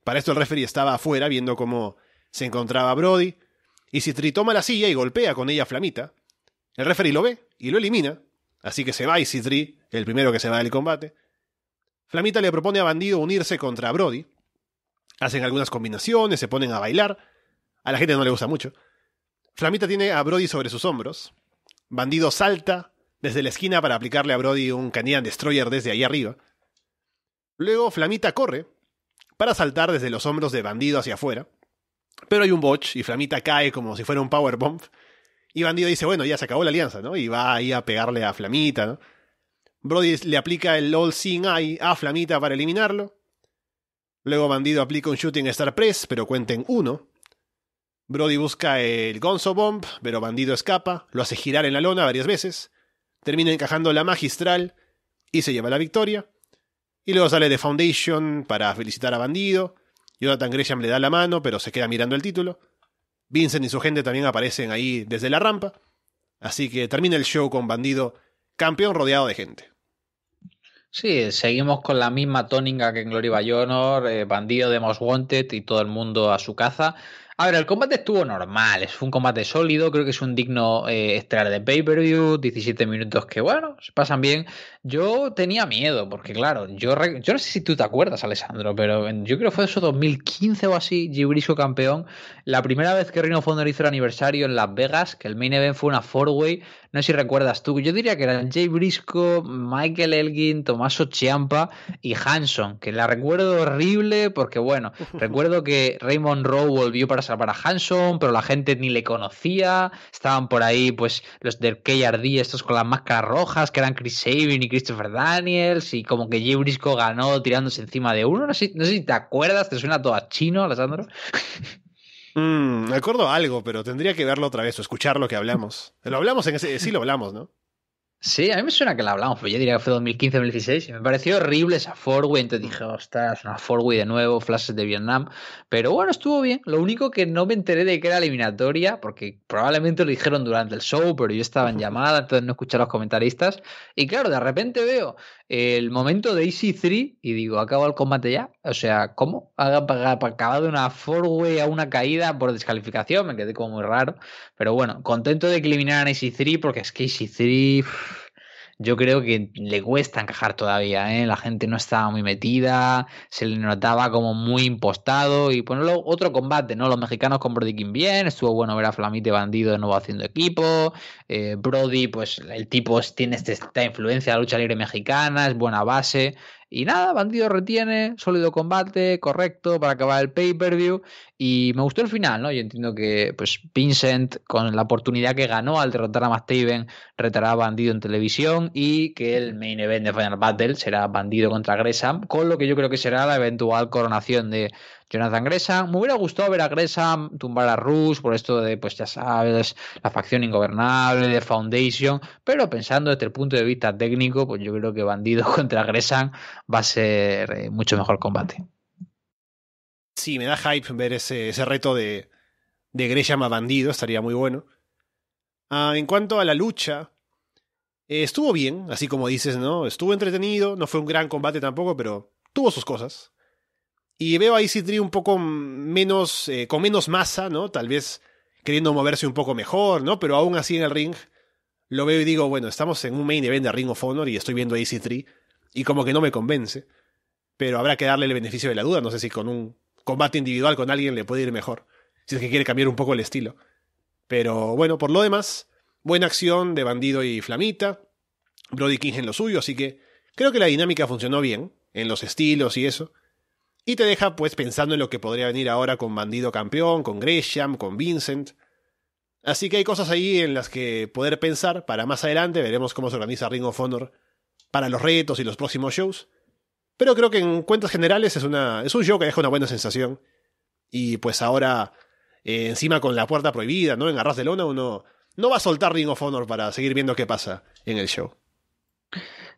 para esto el referee estaba afuera viendo cómo se encontraba Brody. Y si toma la silla y golpea con ella a Flamita, el referee lo ve y lo elimina. Así que se va y Isidri, el primero que se va del combate. Flamita le propone a Bandido unirse contra Brody. Hacen algunas combinaciones, se ponen a bailar. A la gente no le gusta mucho. Flamita tiene a Brody sobre sus hombros. Bandido salta desde la esquina para aplicarle a Brody un Canadian Destroyer desde ahí arriba. Luego Flamita corre para saltar desde los hombros de Bandido hacia afuera. Pero hay un botch y Flamita cae como si fuera un powerbomb. Y Bandido dice, bueno, ya se acabó la alianza, ¿no? Y va ahí a pegarle a Flamita, ¿no? Brody le aplica el All Seeing Eye a Flamita para eliminarlo. Luego Bandido aplica un Shooting Star Press, pero cuenten uno. Brody busca el Gonzo Bomb, pero Bandido escapa, lo hace girar en la lona varias veces. Termina encajando la magistral y se lleva la victoria. Y luego sale The Foundation para felicitar a Bandido. Jonathan Gresham le da la mano, pero se queda mirando el título. Vincent y su gente también aparecen ahí desde la rampa. Así que termina el show con Bandido, campeón rodeado de gente. Sí, seguimos con la misma tónica que en Glory by
Honor, eh, Bandido de Most Wanted y todo el mundo a su caza. A ver, el combate estuvo normal, es un combate sólido, creo que es un digno estrella eh, extra de pay-per-view, 17 minutos que, bueno, se pasan bien. Yo tenía miedo, porque claro, yo, yo no sé si tú te acuerdas, Alessandro, pero yo creo que fue eso 2015 o así, Gibriso campeón, la primera vez que Reino Fondo hizo el aniversario en Las Vegas, que el main event fue una four-way, no sé si recuerdas tú, yo diría que eran Jay Brisco, Michael Elgin, Tommaso Chiampa y Hanson, que la recuerdo horrible porque, bueno, recuerdo que Raymond Rowe volvió para salvar a Hanson, pero la gente ni le conocía, estaban por ahí, pues, los del KRD, estos con las máscaras rojas, que eran Chris Sabin y Christopher Daniels, y como que Jay Brisco ganó tirándose encima de uno, no
sé si te acuerdas, te suena todo a chino, Alessandro. Mmm, me acuerdo algo, pero tendría que verlo otra vez o escuchar lo que hablamos. Lo hablamos en ese. Sí, lo hablamos, ¿no? Sí,
a mí me suena que lo hablamos, pero yo diría que fue 2015-2016. Me pareció horrible esa Fourway, entonces dije, ostras, una Fourway de nuevo, flashes de Vietnam. Pero bueno, estuvo bien. Lo único que no me enteré de que era eliminatoria, porque probablemente lo dijeron durante el show, pero yo estaba en llamada, entonces no escuché a los comentaristas. Y claro, de repente veo el momento de ac 3 y digo, acabo el combate ya. O sea, ¿cómo? Acaba de una forway a una caída por descalificación, me quedé como muy raro. Pero bueno, contento de que eliminaran a 3 porque es que ac 3 yo creo que le cuesta encajar todavía, ¿eh? la gente no estaba muy metida, se le notaba como muy impostado y ponerlo otro combate, ¿no? Los mexicanos con Brody King bien, estuvo bueno ver a Flamite Bandido de nuevo haciendo equipo, eh, Brody pues el tipo tiene este, esta influencia de la lucha libre mexicana, es buena base, y nada, Bandido retiene, sólido combate, correcto para acabar el pay-per-view. Y me gustó el final, ¿no? Yo entiendo que pues, Vincent, con la oportunidad que ganó al derrotar a Mastaven, retará a Bandido en televisión y que el main event de Final Battle será Bandido contra Gresham, con lo que yo creo que será la eventual coronación de, Jonathan Gresham. Me hubiera gustado ver a Gresham tumbar a Rush por esto de, pues ya sabes, la facción ingobernable de Foundation, pero pensando desde el punto de vista técnico, pues yo creo que Bandido contra Gresham va a ser eh, mucho mejor combate.
Sí, me da hype ver ese, reto de, de Gresham a Bandido, estaría muy bueno. Ah, en cuanto a la lucha, eh, estuvo bien, así como dices, ¿no? Estuvo entretenido, no fue un gran combate tampoco, pero tuvo sus cosas. Y veo a ac 3 un poco menos, eh, con menos masa, ¿no? Tal vez queriendo moverse un poco mejor, ¿no? Pero aún así en el ring lo veo y digo, bueno, estamos en un main event de Ring of Honor y estoy viendo a ac 3 y como que no me convence. Pero habrá que darle el beneficio de la duda. No sé si con un combate individual con alguien le puede ir mejor. Si es que quiere cambiar un poco el estilo. Pero bueno, por lo demás, buena acción de Bandido y Flamita. Brody King en lo suyo, así que creo que la dinámica funcionó bien en los estilos y eso. Y te deja pues pensando en lo que podría venir ahora con Bandido Campeón, con Gresham, con Vincent. Así que hay cosas ahí en las que poder pensar para más adelante, veremos cómo se organiza Ring of Honor para los retos y los próximos shows. Pero creo que en cuentas generales es, un show que deja una buena sensación. Y pues ahora, eh, encima con la puerta prohibida, ¿no? En Arras de Lona uno no va a soltar Ring of Honor para seguir viendo qué pasa en el show.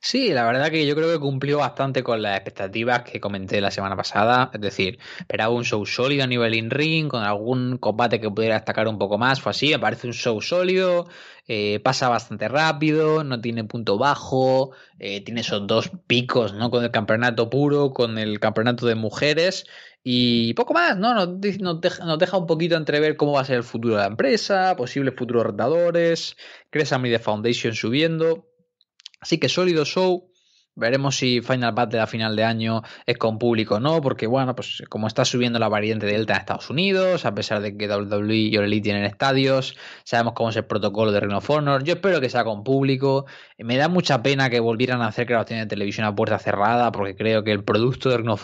Sí, la verdad que yo creo que cumplió bastante con las expectativas que comenté la semana
pasada. Es decir, esperaba un show sólido a nivel in-ring, con algún combate que pudiera destacar un poco más. Fue así, aparece parece un show sólido, eh, pasa bastante rápido, no tiene punto bajo, eh, tiene esos dos picos, ¿no? Con el campeonato puro, con el campeonato de mujeres. Y poco más, ¿no? Nos, deja, un poquito entrever cómo va a ser el futuro de la empresa, posibles futuros rotadores, Cresami de Foundation subiendo. Así que sólido show. Veremos si Final Battle a final de año es con público o no, porque bueno, pues como está subiendo la variante Delta en Estados Unidos, a pesar de que WWE y Orelí tienen estadios, sabemos cómo es el protocolo de Ring yo espero que sea con público. Me da mucha pena que volvieran a hacer grabaciones de televisión a puerta cerrada, porque creo que el producto de Ring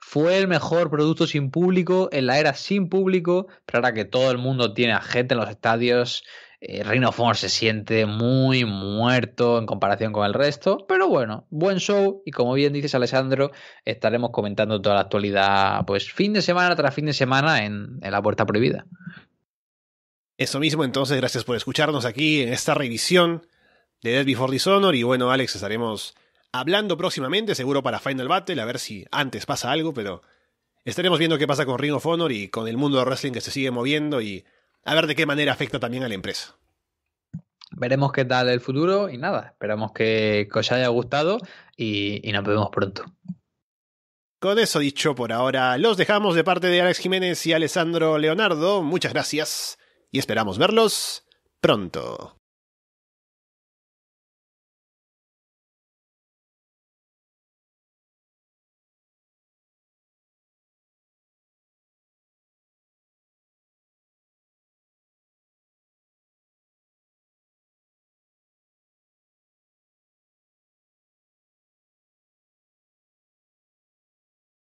fue el mejor producto sin público en la era sin público, pero ahora que todo el mundo tiene a gente en los estadios, eh, Reino Honor se siente muy muerto en comparación con el resto, pero bueno, buen show y como bien dices Alessandro, estaremos comentando toda la actualidad, pues fin de semana tras fin de semana en, La Puerta Prohibida.
Eso mismo, entonces gracias por escucharnos aquí en esta revisión de Dead Before Dishonor y bueno, Alex, estaremos hablando próximamente, seguro para Final Battle, a ver si antes pasa algo, pero estaremos viendo qué pasa con Ring of Honor y con el mundo de wrestling que se sigue moviendo y a ver de qué manera afecta también a la empresa. Veremos qué tal el futuro y nada,
esperamos que, os haya gustado y, y nos vemos pronto.
Con eso dicho, por ahora los dejamos de parte de Alex Jiménez y Alessandro Leonardo. Muchas gracias y esperamos verlos pronto.